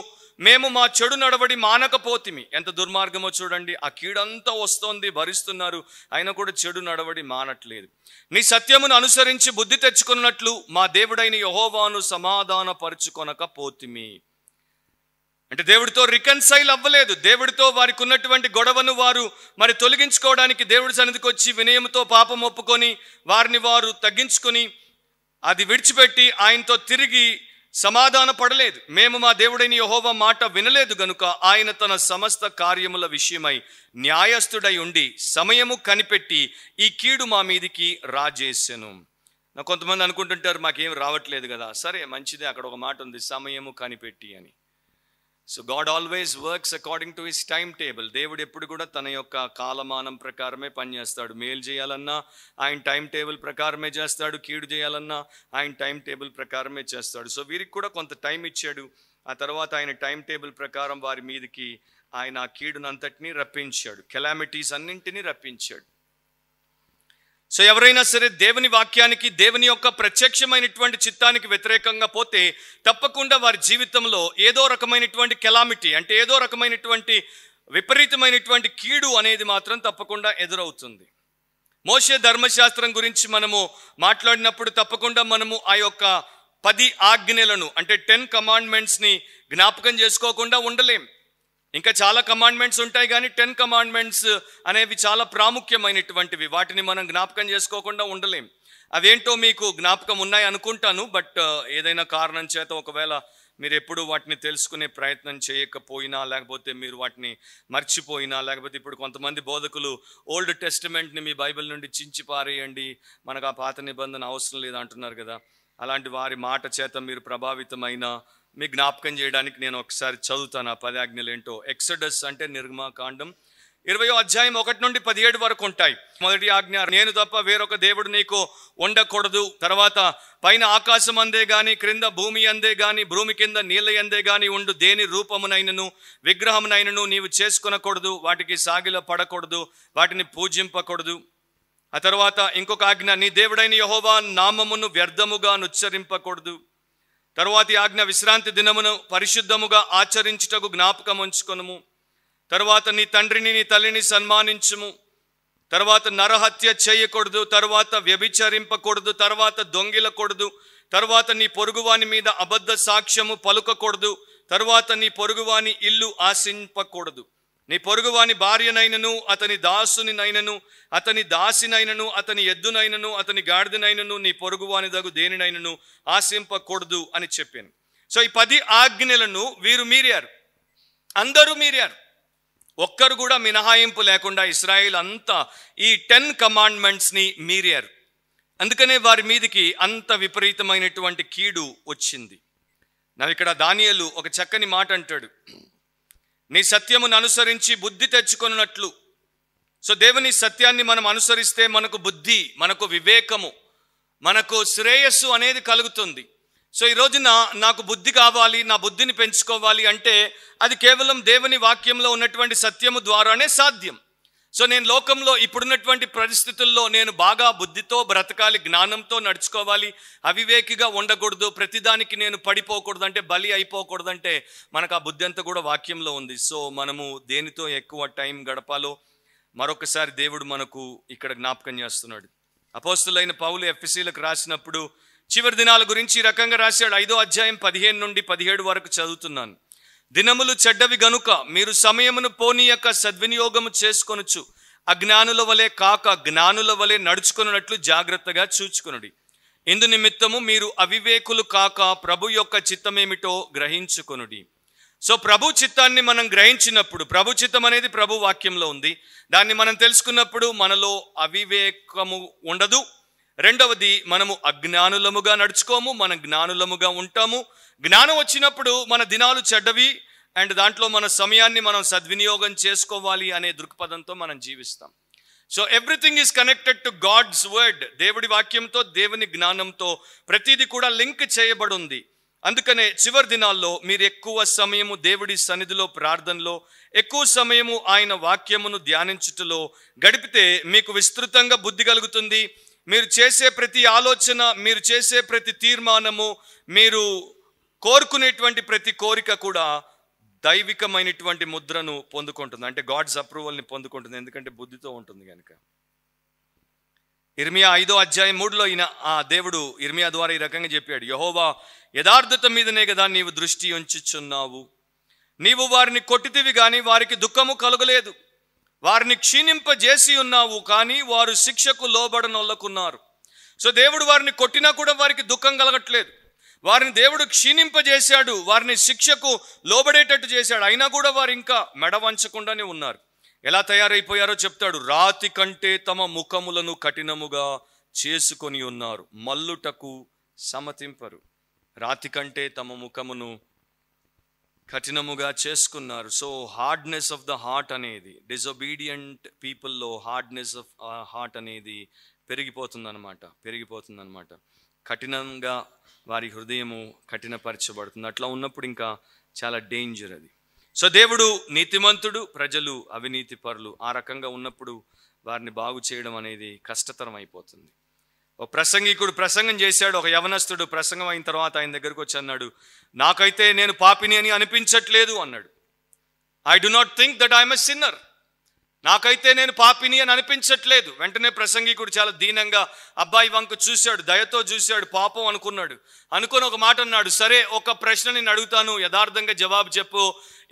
మేము మా చెడు నడవడి మానకపోతిమి ఎంత దుర్మార్గమో చూడండి ఆ కీడంతా వస్తోంది భరిస్తున్నారు అయినా కూడా చెడు నడవడి మానట్లేదు నీ సత్యమును అనుసరించి బుద్ధి తెచ్చుకున్నట్లు మా దేవుడైన యహోవాను పరుచుకొనక పోతిమి అంటే దేవుడితో రికన్సైల్ అవ్వలేదు దేవుడితో వారికి ఉన్నటువంటి గొడవను వారు మరి తొలగించుకోవడానికి దేవుడి సన్నిధికి వచ్చి వినయంతో పాపం ఒప్పుకొని వారిని వారు తగ్గించుకొని అది విడిచిపెట్టి ఆయనతో తిరిగి సమాధాన పడలేదు మేము మా దేవుడైన యహోవ మాట వినలేదు గనుక ఆయన తన సమస్త కార్యముల విషయమై న్యాయస్థుడై ఉండి సమయము కనిపెట్టి ఈ కీడు మా మీదికి రాజేసెను నా కొంతమంది అనుకుంటుంటారు మాకేం రావట్లేదు కదా సరే మంచిదే అక్కడ ఒక మాట ఉంది సమయము కనిపెట్టి అని so God always works according to his timetable దేవుడు ఎప్పుడు కూడా తన యొక్క కాలమానం ప్రకారమే పనిచేస్తాడు మేలు చేయాలన్నా ఆయన టైం టేబుల్ ప్రకారమే చేస్తాడు కీడు చేయాలన్నా ఆయన టైం టేబుల్ ప్రకారమే చేస్తాడు సో వీరికి కూడా కొంత టైం ఇచ్చాడు ఆ తర్వాత ఆయన టైం టేబుల్ ప్రకారం వారి మీదకి ఆయన ఆ కీడునంతటినీ రప్పించాడు కెలామిటీస్ అన్నింటినీ రప్పించాడు సో ఎవరైనా సరే దేవుని వాక్యానికి దేవుని యొక్క ప్రత్యక్షమైనటువంటి చిత్తానికి వ్యతిరేకంగా పోతే తప్పకుండా వారి జీవితంలో ఏదో రకమైనటువంటి కెలామిటీ అంటే ఏదో రకమైనటువంటి విపరీతమైనటువంటి కీడు అనేది మాత్రం తప్పకుండా ఎదురవుతుంది మోసే ధర్మశాస్త్రం గురించి మనము మాట్లాడినప్పుడు తప్పకుండా మనము ఆ యొక్క పది ఆజ్ఞలను అంటే టెన్ కమాండ్మెంట్స్ని జ్ఞాపకం చేసుకోకుండా ఉండలేం ఇంకా చాలా కమాండ్మెంట్స్ ఉంటాయి కానీ టెన్ కమాండ్మెంట్స్ అనేవి చాలా ప్రాముఖ్యమైనటువంటివి వాటిని మనం జ్ఞాపకం చేసుకోకుండా ఉండలేం అవేంటో మీకు జ్ఞాపకం ఉన్నాయి అనుకుంటాను బట్ ఏదైనా కారణం చేత ఒకవేళ మీరు ఎప్పుడు వాటిని తెలుసుకునే ప్రయత్నం చేయకపోయినా లేకపోతే మీరు వాటిని మర్చిపోయినా లేకపోతే ఇప్పుడు కొంతమంది బోధకులు ఓల్డ్ టెస్టిమెంట్ని మీ బైబిల్ నుండి చించి పారేయండి మనకు ఆ పాత నిబంధన అవసరం లేదు అంటున్నారు కదా అలాంటి వారి మాట చేత మీరు ప్రభావితమైన మీ జ్ఞాపకం చేయడానికి నేను ఒకసారి చదువుతాను ఆ పదాజ్ఞలు ఏంటో ఎక్సడస్ అంటే నిర్మాకాండం ఇరవయో అధ్యాయం ఒకటి నుండి పదిహేడు వరకు ఉంటాయి మొదటి ఆజ్ఞ నేను తప్ప వేరొక దేవుడు నీకు ఉండకూడదు తర్వాత పైన ఆకాశం అందే గాని క్రింద భూమి అందే గాని భూమి కింద నీళ్ళ అందే గాని ఉండు దేని రూపమునైనను విగ్రహమునైనను నీవు చేసుకొనకూడదు వాటికి సాగిల పడకూడదు వాటిని పూజింపకూడదు ఆ తర్వాత ఇంకొక ఆజ్ఞ నీ దేవుడైన యహోవా నామమును వ్యర్థముగా నుచ్చరింపకూడదు తరువాతి ఆజ్ఞ విశ్రాంతి దినమును పరిశుద్ధముగా ఆచరించుటకు జ్ఞాపకం ఉంచుకొనుము తరువాత నీ తండ్రిని నీ తల్లిని సన్మానించుము తర్వాత నరహత్య చేయకూడదు తర్వాత వ్యభిచరింపకూడదు తర్వాత దొంగిలకూడదు తర్వాత నీ పొరుగువాని మీద అబద్ధ సాక్ష్యము పలుకకూడదు తర్వాత నీ పొరుగువాని ఇల్లు ఆశింపకూడదు నీ పొరుగువాని భార్యనైనను అతని దాసునినైనను అతని దాసినైనను అతని ఎద్దునైనను అతని గాడిదనైనను నీ పొరుగువాని దగు దేనినైనను ఆశింపకూడదు అని చెప్పాను సో ఈ పది ఆజ్ఞలను వీరు మీరారు అందరూ మీరారు ఒక్కరు కూడా మినహాయింపు లేకుండా ఇస్రాయిల్ అంతా ఈ టెన్ కమాండ్మెంట్స్ని మీరారు అందుకనే వారి మీదికి అంత విపరీతమైనటువంటి కీడు వచ్చింది నాకు ఇక్కడ దానియలు ఒక చక్కని మాట అంటాడు నీ సత్యమును అనుసరించి బుద్ధి తెచ్చుకున్నట్లు సో దేవుని సత్యాన్ని మనం అనుసరిస్తే మనకు బుద్ధి మనకు వివేకము మనకు శ్రేయస్సు అనేది కలుగుతుంది సో ఈ రోజున నాకు బుద్ధి కావాలి నా బుద్ధిని పెంచుకోవాలి అంటే అది కేవలం దేవుని వాక్యంలో ఉన్నటువంటి సత్యము ద్వారానే సాధ్యం సో నేను లోకంలో ఇప్పుడున్నటువంటి పరిస్థితుల్లో నేను బాగా బుద్ధితో బ్రతకాలి జ్ఞానంతో నడుచుకోవాలి అవివేకిగా ఉండకూడదు ప్రతిదానికి నేను పడిపోకూడదు అంటే బలి అయిపోకూడదు అంటే మనకు ఆ బుద్ధి అంతా కూడా వాక్యంలో ఉంది సో మనము దేనితో ఎక్కువ టైం గడపాలో మరొకసారి దేవుడు మనకు ఇక్కడ జ్ఞాపకం చేస్తున్నాడు అపోస్తులైన పౌలు ఎఫ్ఎసీలకు రాసినప్పుడు చివరి దినాల గురించి ఈ రకంగా రాశాడు ఐదో అధ్యాయం పదిహేను నుండి పదిహేడు వరకు చదువుతున్నాను దినములు చెడ్డవి గనుక మీరు సమయమును పోనీయక సద్వినియోగము చేసుకొనుచు అజ్ఞానుల వలె కాక జ్ఞానుల వలె నడుచుకున్నట్లు జాగ్రత్తగా చూచుకునుడి ఇందు నిమిత్తము మీరు అవివేకులు కాక ప్రభు యొక్క చిత్తమేమిటో గ్రహించుకొనుడి సో ప్రభు చిత్తాన్ని మనం గ్రహించినప్పుడు ప్రభు చిత్తం అనేది ప్రభు వాక్యంలో ఉంది దాన్ని మనం తెలుసుకున్నప్పుడు మనలో అవివేకము ఉండదు రెండవది మనము అజ్ఞానులముగా నడుచుకోము మన జ్ఞానులముగా ఉంటాము జ్ఞానం వచ్చినప్పుడు మన దినాలు చెడ్డవి అండ్ దాంట్లో మన సమయాన్ని మనం సద్వినియోగం చేసుకోవాలి అనే దృక్పథంతో మనం జీవిస్తాం so everything is connected to God's word దేవుడి వాక్యంతో దేవుని జ్ఞానంతో ప్రతిదీ కూడా లింక్ చేయబడి ఉంది అందుకనే చివరి దినాల్లో మీరు ఎక్కువ సమయము దేవుడి సన్నిధిలో ప్రార్థనలో ఎక్కువ సమయము ఆయన వాక్యమును ధ్యానించుటలో గడిపితే మీకు విస్తృతంగా బుద్ధి కలుగుతుంది మీరు చేసే ప్రతి ఆలోచన మీరు చేసే ప్రతి తీర్మానము మీరు కోరుకునేటువంటి ప్రతి కోరిక కూడా దైవికమైనటువంటి ముద్రను పొందుకుంటుంది అంటే గాడ్స్ అప్రూవల్ని పొందుకుంటుంది ఎందుకంటే బుద్ధితో ఉంటుంది కనుక ఇర్మియా ఐదో అధ్యాయం మూడులో ఈయన ఆ దేవుడు ఇర్మియా ద్వారా ఈ రకంగా చెప్పాడు యహోవా యథార్థత మీదనే కదా నీవు దృష్టి ఉంచుచున్నావు నీవు వారిని కొట్టితివి కానీ వారికి దుఃఖము కలుగలేదు వారిని క్షీణింపజేసి ఉన్నావు కానీ వారు శిక్షకు లోబడనొల్లకున్నారు సో దేవుడు వారిని కొట్టినా కూడా వారికి దుఃఖం కలగట్లేదు వారిని దేవుడు క్షీణింపజేశాడు వారిని శిక్షకు లోబడేటట్టు చేశాడు అయినా కూడా వారు ఇంకా మెడ వంచకుండానే ఉన్నారు ఎలా తయారైపోయారో చెప్తాడు రాతి కంటే తమ ముఖములను కఠినముగా చేసుకొని ఉన్నారు మల్లుటకు సమతింపరు రాతి కంటే తమ ముఖమును కఠినముగా చేసుకున్నారు so hardness of the heart అనేది డిజోబీడియంట్ పీపుల్లో హార్డ్నెస్ ఆఫ్ హార్ట్ అనేది పెరిగిపోతుందన్నమాట పెరిగిపోతుందన్నమాట కఠినంగా వారి హృదయము కఠినపరచబడుతుంది అట్లా ఉన్నప్పుడు ఇంకా చాలా డేంజర్ అది సో దేవుడు నీతిమంతుడు ప్రజలు అవినీతి పరులు ఆ రకంగా ఉన్నప్పుడు వారిని బాగు చేయడం అనేది కష్టతరం అయిపోతుంది ఓ ప్రసంగికుడు ప్రసంగం చేశాడు ఒక యవనస్తుడు ప్రసంగం అయిన తర్వాత ఆయన దగ్గరకు వచ్చి అన్నాడు నాకైతే నేను పాపిని అని అనిపించట్లేదు అన్నాడు I do not think that I'm a sinner నాకైతే నేను పాపిని అని అనిపించట్లేదు వెంటనే ప్రసంగికుడు చాలా దీనంగా అబ్బాయి వంక చూశాడు దయతో చూశాడు పాపం అనుకున్నాడు అనుకుని ఒక మాట అన్నాడు సరే ఒక ప్రశ్న నేను అడుగుతాను యథార్థంగా జవాబు చెప్పు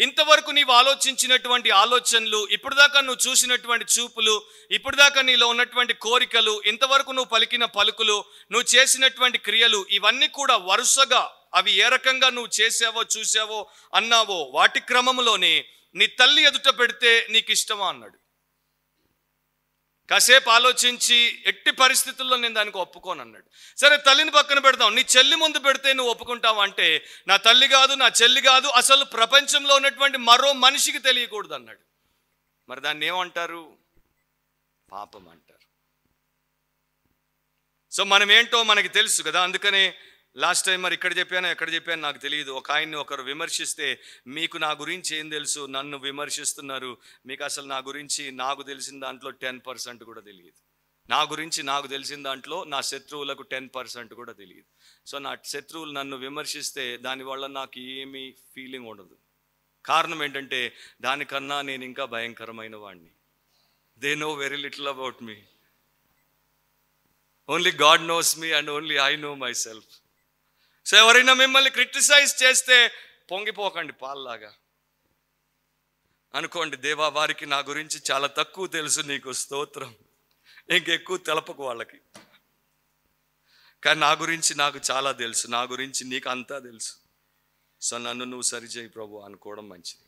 ఇంతవరకు నీవు ఆలోచించినటువంటి ఆలోచనలు ఇప్పటిదాకా నువ్వు చూసినటువంటి చూపులు ఇప్పటిదాకా నీలో ఉన్నటువంటి కోరికలు ఇంతవరకు నువ్వు పలికిన పలుకులు నువ్వు చేసినటువంటి క్రియలు ఇవన్నీ కూడా వరుసగా అవి ఏ రకంగా నువ్వు చేసావో చూసావో అన్నావో వాటి క్రమంలోనే నీ తల్లి ఎదుట పెడితే నీకు ఇష్టమా అన్నాడు కాసేపు ఆలోచించి ఎట్టి పరిస్థితుల్లో నేను దానికి ఒప్పుకోను అన్నాడు సరే తల్లిని పక్కన పెడతాం నీ చెల్లి ముందు పెడితే నువ్వు ఒప్పుకుంటావు అంటే నా తల్లి కాదు నా చెల్లి కాదు అసలు ప్రపంచంలో ఉన్నటువంటి మరో మనిషికి తెలియకూడదు అన్నాడు మరి దాన్ని ఏమంటారు పాపం అంటారు సో మనం ఏంటో మనకి తెలుసు కదా అందుకనే లాస్ట్ టైం మరి ఇక్కడ చెప్పాను ఎక్కడ చెప్పాను నాకు తెలియదు ఒక ఆయన్ని ఒకరు విమర్శిస్తే మీకు నా గురించి ఏం తెలుసు నన్ను విమర్శిస్తున్నారు మీకు అసలు నా గురించి నాకు తెలిసిన దాంట్లో టెన్ పర్సెంట్ కూడా తెలియదు నా గురించి నాకు తెలిసిన దాంట్లో నా శత్రువులకు టెన్ పర్సెంట్ కూడా తెలియదు సో నా శత్రువులు నన్ను విమర్శిస్తే దానివల్ల నాకు ఏమీ ఫీలింగ్ ఉండదు కారణం ఏంటంటే దానికన్నా నేను ఇంకా భయంకరమైన వాడిని they know very little about me only God knows me and only I know myself so ఎవరైనా మిమ్మల్ని క్రిటిసైజ్ చేస్తే పొంగిపోకండి పాల్లాగా అనుకోండి దేవా వారికి నా గురించి చాలా తక్కువ తెలుసు నీకు స్తోత్రం ఇంకెక్కువ తెలపకు వాళ్ళకి కానీ నా గురించి నాకు చాలా తెలుసు నా గురించి నీకు అంతా తెలుసు సో నన్ను నువ్వు సరిచేయి ప్రభు అనుకోవడం మంచిది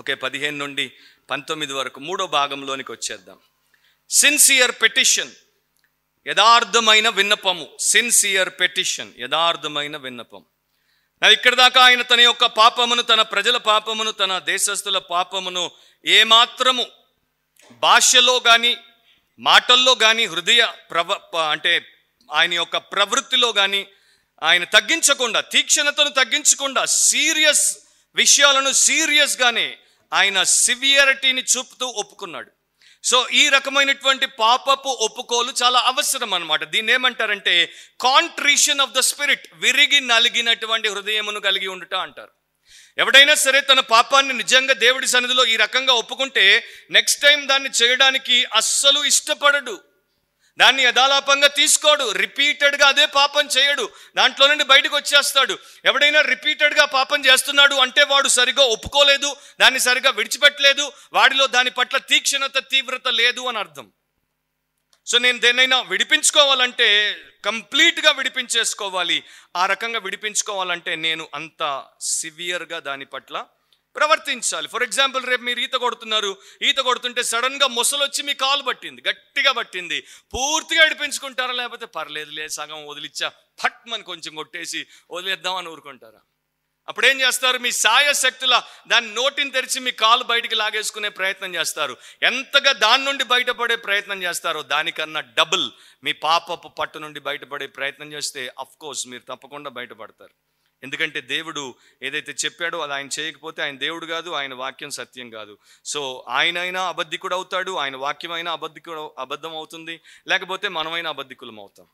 ఓకే పదిహేను నుండి పంతొమ్మిది వరకు మూడో భాగంలోనికి వచ్చేద్దాం సిన్సియర్ పెటిషన్ యథార్థమైన విన్నపము సిన్సియర్ పెటిషన్ యథార్థమైన విన్నపం నా ఇక్కడ దాకా ఆయన తన యొక్క పాపమును తన ప్రజల పాపమును తన దేశస్థుల పాపమును ఏమాత్రము భాషలో కానీ మాటల్లో కానీ హృదయ ప్రవ అంటే ఆయన యొక్క ప్రవృత్తిలో కానీ ఆయన తగ్గించకుండా తీక్షణతను తగ్గించకుండా సీరియస్ విషయాలను సీరియస్గానే ఆయన సివియరిటీని చూపుతూ ఒప్పుకున్నాడు సో ఈ రకమైనటువంటి పాపపు ఒప్పుకోలు చాలా అవసరం అనమాట దీన్ని ఏమంటారంటే కాంట్రిషన్ ఆఫ్ ద స్పిరిట్ విరిగి నలిగినటువంటి హృదయమును కలిగి ఉండుట అంటారు ఎవడైనా సరే తన పాపాన్ని నిజంగా దేవుడి సన్నిధిలో ఈ రకంగా ఒప్పుకుంటే నెక్స్ట్ టైం దాన్ని చేయడానికి అస్సలు ఇష్టపడడు దాన్ని యథాలాపంగా తీసుకోడు రిపీటెడ్గా అదే పాపం చేయడు దాంట్లో నుండి బయటకు వచ్చేస్తాడు ఎవడైనా రిపీటెడ్గా పాపం చేస్తున్నాడు అంటే వాడు సరిగా ఒప్పుకోలేదు దాన్ని సరిగా విడిచిపెట్టలేదు వాడిలో దాని పట్ల తీక్షణత తీవ్రత లేదు అని అర్థం సో నేను దేన్నైనా విడిపించుకోవాలంటే కంప్లీట్గా విడిపించేసుకోవాలి ఆ రకంగా విడిపించుకోవాలంటే నేను అంత సివియర్గా దాని పట్ల ప్రవర్తించాలి ఫర్ ఎగ్జాంపుల్ రేపు మీరు ఈత కొడుతున్నారు ఈత కొడుతుంటే సడన్గా వచ్చి మీ కాలు పట్టింది గట్టిగా పట్టింది పూర్తిగా ఏడిపించుకుంటారా లేకపోతే పర్లేదులే సగం వదిలిచ్చా ఫట్ కొంచెం కొట్టేసి వదిలేద్దామని ఊరుకుంటారా అప్పుడేం చేస్తారు మీ శక్తుల దాని నోటిని తెరిచి మీ కాలు బయటికి లాగేసుకునే ప్రయత్నం చేస్తారు ఎంతగా దాని నుండి బయటపడే ప్రయత్నం చేస్తారో దానికన్నా డబుల్ మీ పాపపు పట్టు నుండి బయటపడే ప్రయత్నం చేస్తే అఫ్కోర్స్ మీరు తప్పకుండా బయటపడతారు ఎందుకంటే దేవుడు ఏదైతే చెప్పాడో అది ఆయన చేయకపోతే ఆయన దేవుడు కాదు ఆయన వాక్యం సత్యం కాదు సో ఆయనైనా అబద్ధికుడు అవుతాడు ఆయన వాక్యం అయినా అబద్ధికుడు అబద్ధం అవుతుంది లేకపోతే మనమైనా అబద్ధికులం అవుతాం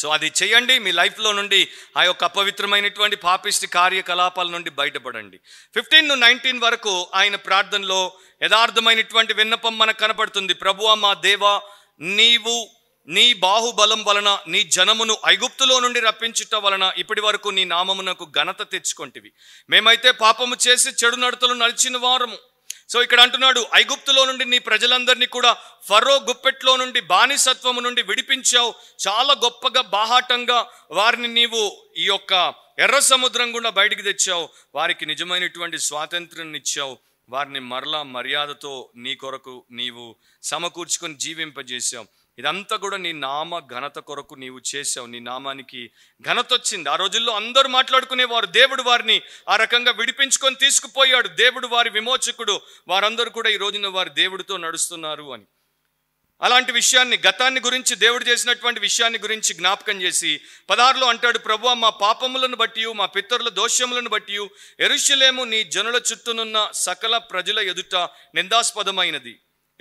సో అది చేయండి మీ లైఫ్లో నుండి ఆ యొక్క అపవిత్రమైనటువంటి పాపిష్టి కార్యకలాపాల నుండి బయటపడండి ఫిఫ్టీన్ నైన్టీన్ వరకు ఆయన ప్రార్థనలో యథార్థమైనటువంటి విన్నపం మనకు కనపడుతుంది ప్రభువ మా దేవ నీవు నీ బాహుబలం వలన నీ జనమును ఐగుప్తులో నుండి రప్పించుట వలన ఇప్పటి వరకు నీ నామమునకు ఘనత తెచ్చుకొంటివి మేమైతే పాపము చేసి చెడు నడతలు నడిచిన వారము సో ఇక్కడ అంటున్నాడు ఐగుప్తులో నుండి నీ ప్రజలందరినీ కూడా ఫరో గుప్పెట్లో నుండి బానిసత్వము నుండి విడిపించావు చాలా గొప్పగా బాహాటంగా వారిని నీవు ఈ యొక్క ఎర్ర సముద్రం గుండా బయటికి తెచ్చావు వారికి నిజమైనటువంటి స్వాతంత్రం ఇచ్చావు వారిని మరలా మర్యాదతో నీ కొరకు నీవు సమకూర్చుకొని జీవింపజేశావు ఇదంతా కూడా నీ నామ ఘనత కొరకు నీవు చేసావు నీ నామానికి ఘనత వచ్చింది ఆ రోజుల్లో అందరూ మాట్లాడుకునేవారు దేవుడు వారిని ఆ రకంగా విడిపించుకొని తీసుకుపోయాడు దేవుడు వారి విమోచకుడు వారందరూ కూడా ఈ రోజున వారి దేవుడితో నడుస్తున్నారు అని అలాంటి విషయాన్ని గతాన్ని గురించి దేవుడు చేసినటువంటి విషయాన్ని గురించి జ్ఞాపకం చేసి పదార్లో అంటాడు ప్రభు మా పాపములను బట్టి మా పితరుల దోషములను బట్టి ఎరుషులేము నీ జనుల చుట్టూనున్న సకల ప్రజల ఎదుట నిందాస్పదమైనది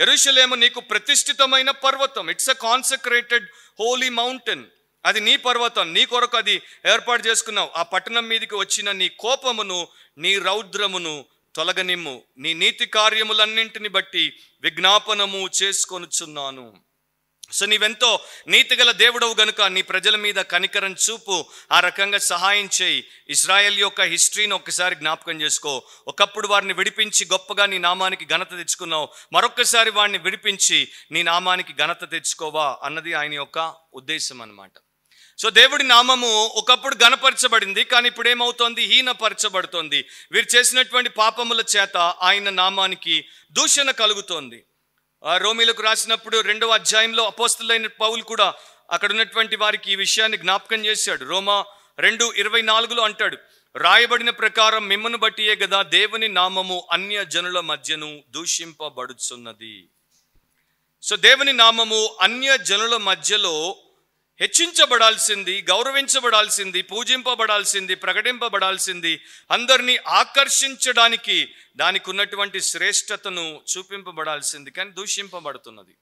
ఎరుషలేము నీకు ప్రతిష్ఠితమైన పర్వతం it's a consecrated holy mountain అది నీ పర్వతం నీ కొరకు అది ఏర్పాటు చేసుకున్నావు ఆ పట్టణం మీదకి వచ్చిన నీ కోపమును నీ రౌద్రమును తొలగనిమ్ము నీ నీతి కార్యములన్నింటిని బట్టి విజ్ఞాపనము చేసుకొనుచున్నాను సో నీవెంతో నీతిగల దేవుడవు గనుక నీ ప్రజల మీద కనికరం చూపు ఆ రకంగా సహాయం చేయి ఇజ్రాయెల్ యొక్క హిస్టరీని ఒక్కసారి జ్ఞాపకం చేసుకో ఒకప్పుడు వారిని విడిపించి గొప్పగా నీ నామానికి ఘనత తెచ్చుకున్నావు మరొక్కసారి వారిని విడిపించి నీ నామానికి ఘనత తెచ్చుకోవా అన్నది ఆయన యొక్క ఉద్దేశం అనమాట సో దేవుడి నామము ఒకప్పుడు ఘనపరచబడింది కానీ ఇప్పుడు ఏమవుతోంది హీనపరచబడుతోంది వీరు చేసినటువంటి పాపముల చేత ఆయన నామానికి దూషణ కలుగుతోంది రోమిలకు రాసినప్పుడు రెండవ అధ్యాయంలో అపోస్తులైన పౌలు కూడా అక్కడ ఉన్నటువంటి వారికి ఈ విషయాన్ని జ్ఞాపకం చేశాడు రోమా రెండు ఇరవై నాలుగులో అంటాడు రాయబడిన ప్రకారం మిమ్మను బట్టియే కదా దేవుని నామము అన్య జనుల మధ్యను దూషింపబడుచున్నది సో దేవుని నామము అన్య జనుల మధ్యలో హెచ్చించబడాల్సింది గౌరవించబడాల్సింది పూజింపబడాల్సింది ప్రకటింపబడాల్సింది అందరినీ ఆకర్షించడానికి దానికి ఉన్నటువంటి శ్రేష్టతను చూపింపబడాల్సింది కానీ దూషింపబడుతున్నది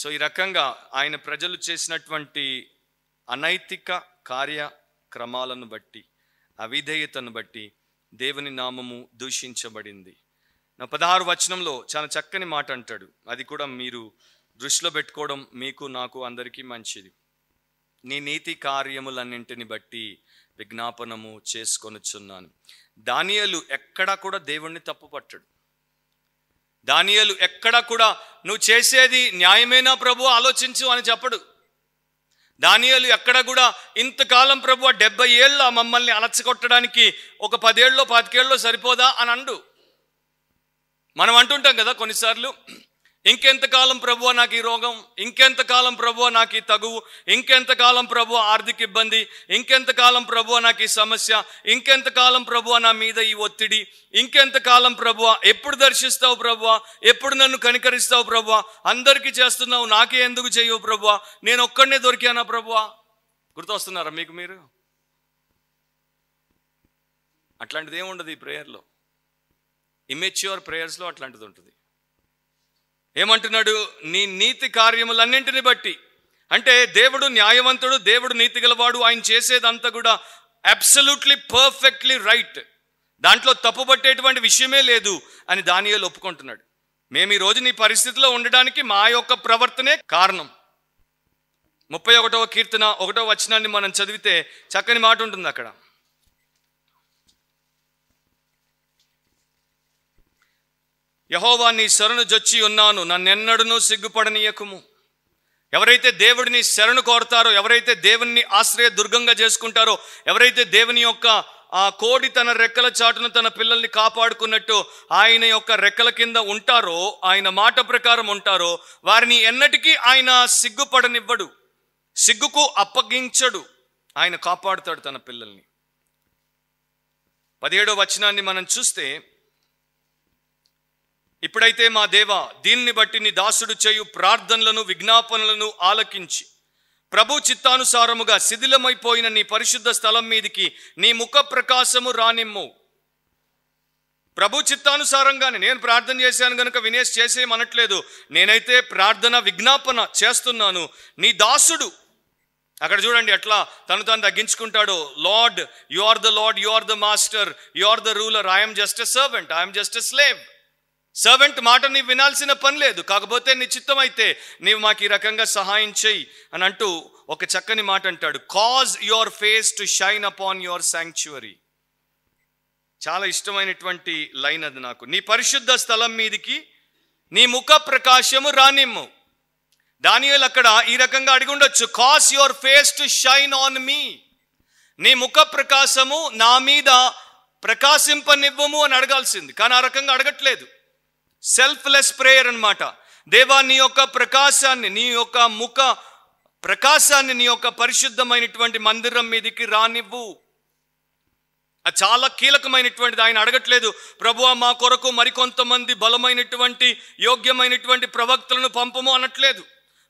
సో ఈ రకంగా ఆయన ప్రజలు చేసినటువంటి అనైతిక కార్యక్రమాలను బట్టి అవిధేయతను బట్టి దేవుని నామము దూషించబడింది నా పదహారు వచనంలో చాలా చక్కని మాట అంటాడు అది కూడా మీరు దృష్టిలో పెట్టుకోవడం మీకు నాకు అందరికీ మంచిది నీ నీతి కార్యములన్నింటిని బట్టి విజ్ఞాపనము చేసుకొనుచున్నాను దానియలు ఎక్కడా కూడా దేవుణ్ణి తప్పుపట్టడు దానియలు ఎక్కడా కూడా నువ్వు చేసేది న్యాయమేనా ప్రభు ఆలోచించు అని చెప్పడు దానియలు ఎక్కడ కూడా ఇంతకాలం ప్రభు డెబ్బై ఏళ్ళ మమ్మల్ని అలచగొట్టడానికి ఒక పదేళ్ళలో పాతికేళ్ళలో సరిపోదా అని అండు మనం అంటుంటాం కదా కొన్నిసార్లు ఇంకెంతకాలం ప్రభు నాకు ఈ రోగం ఇంకెంతకాలం ప్రభు నాకు ఈ తగువు ఇంకెంతకాలం ప్రభు ఆర్థిక ఇబ్బంది ఇంకెంతకాలం ప్రభు నాకు ఈ సమస్య ఇంకెంతకాలం ప్రభు నా మీద ఈ ఒత్తిడి ఇంకెంతకాలం ప్రభు ఎప్పుడు దర్శిస్తావు ప్రభు ఎప్పుడు నన్ను కనికరిస్తావు ప్రభు అందరికీ చేస్తున్నావు నాకే ఎందుకు చేయవు ప్రభు నేను ఒక్కడనే దొరికానా ప్రభు గుర్తొస్తున్నారా మీకు మీరు అట్లాంటిది ఏముండదు ఈ ప్రేయర్లో ఇమెచ్యూర్ ప్రేయర్స్లో అట్లాంటిది ఉంటుంది ఏమంటున్నాడు నీ నీతి కార్యములన్నింటిని బట్టి అంటే దేవుడు న్యాయవంతుడు దేవుడు నీతి గలవాడు ఆయన చేసేదంతా కూడా అబ్సల్యూట్లీ పర్ఫెక్ట్లీ రైట్ దాంట్లో తప్పు పట్టేటువంటి విషయమే లేదు అని దానియాలు ఒప్పుకుంటున్నాడు మేము ఈరోజు నీ పరిస్థితిలో ఉండడానికి మా యొక్క ప్రవర్తనే కారణం ముప్పై ఒకటవ కీర్తన ఒకటవ వచనాన్ని మనం చదివితే చక్కని మాట ఉంటుంది అక్కడ యహోవా నీ శరణు జొచ్చి ఉన్నాను నన్నెన్నడూ సిగ్గుపడనీయకుము ఎవరైతే దేవుడిని శరణు కోరతారో ఎవరైతే దేవుణ్ణి ఆశ్రయ దుర్గంగా చేసుకుంటారో ఎవరైతే దేవుని యొక్క ఆ కోడి తన రెక్కల చాటును తన పిల్లల్ని కాపాడుకున్నట్టు ఆయన యొక్క రెక్కల కింద ఉంటారో ఆయన మాట ప్రకారం ఉంటారో వారిని ఎన్నటికీ ఆయన సిగ్గుపడనివ్వడు సిగ్గుకు అప్పగించడు ఆయన కాపాడుతాడు తన పిల్లల్ని పదిహేడో వచనాన్ని మనం చూస్తే ఇప్పుడైతే మా దేవ దీన్ని బట్టి నీ దాసుడు చేయు ప్రార్థనలను విజ్ఞాపనలను ఆలకించి ప్రభు చిత్తానుసారముగా శిథిలమైపోయిన నీ పరిశుద్ధ స్థలం మీదికి నీ ముఖ ప్రకాశము రానిమ్ము ప్రభు చిత్తానుసారంగానే నేను ప్రార్థన చేశాను కనుక వినేష్ చేసేయమనట్లేదు నేనైతే ప్రార్థన విజ్ఞాపన చేస్తున్నాను నీ దాసుడు అక్కడ చూడండి ఎట్లా తను తను తగ్గించుకుంటాడు Lord you are the Lord you are the master you are the ruler I'm just a servant I'm just a slave servant మాట నీవు వినాల్సిన పని లేదు కాకపోతే నిశ్చితం అయితే నీవు మాకు ఈ రకంగా సహాయం చేయి అని అంటూ ఒక చక్కని మాట అంటాడు cause your face to shine upon your sanctuary చాలా ఇష్టమైనటువంటి లైన్ అది నాకు నీ పరిశుద్ధ స్థలం మీదికి నీ ముఖ ప్రకాశము రానిమ్ము దానియల్ అక్కడ ఈ రకంగా అడిగి ఉండొచ్చు cause your face to shine on me నీ ముఖ ప్రకాశము నా మీద ప్రకాశింపనివ్వము అని అడగాల్సింది కానీ ఆ రకంగా అడగట్లేదు సెల్ఫ్లెస్ ప్రేయర్ అనమాట దేవా నీ యొక్క ప్రకాశాన్ని నీ యొక్క ముఖ ప్రకాశాన్ని నీ యొక్క పరిశుద్ధమైనటువంటి మందిరం మీదికి రానివ్వు అది చాలా కీలకమైనటువంటిది ఆయన అడగట్లేదు ప్రభు మా కొరకు మరికొంతమంది బలమైనటువంటి యోగ్యమైనటువంటి ప్రవక్తలను పంపము అనట్లేదు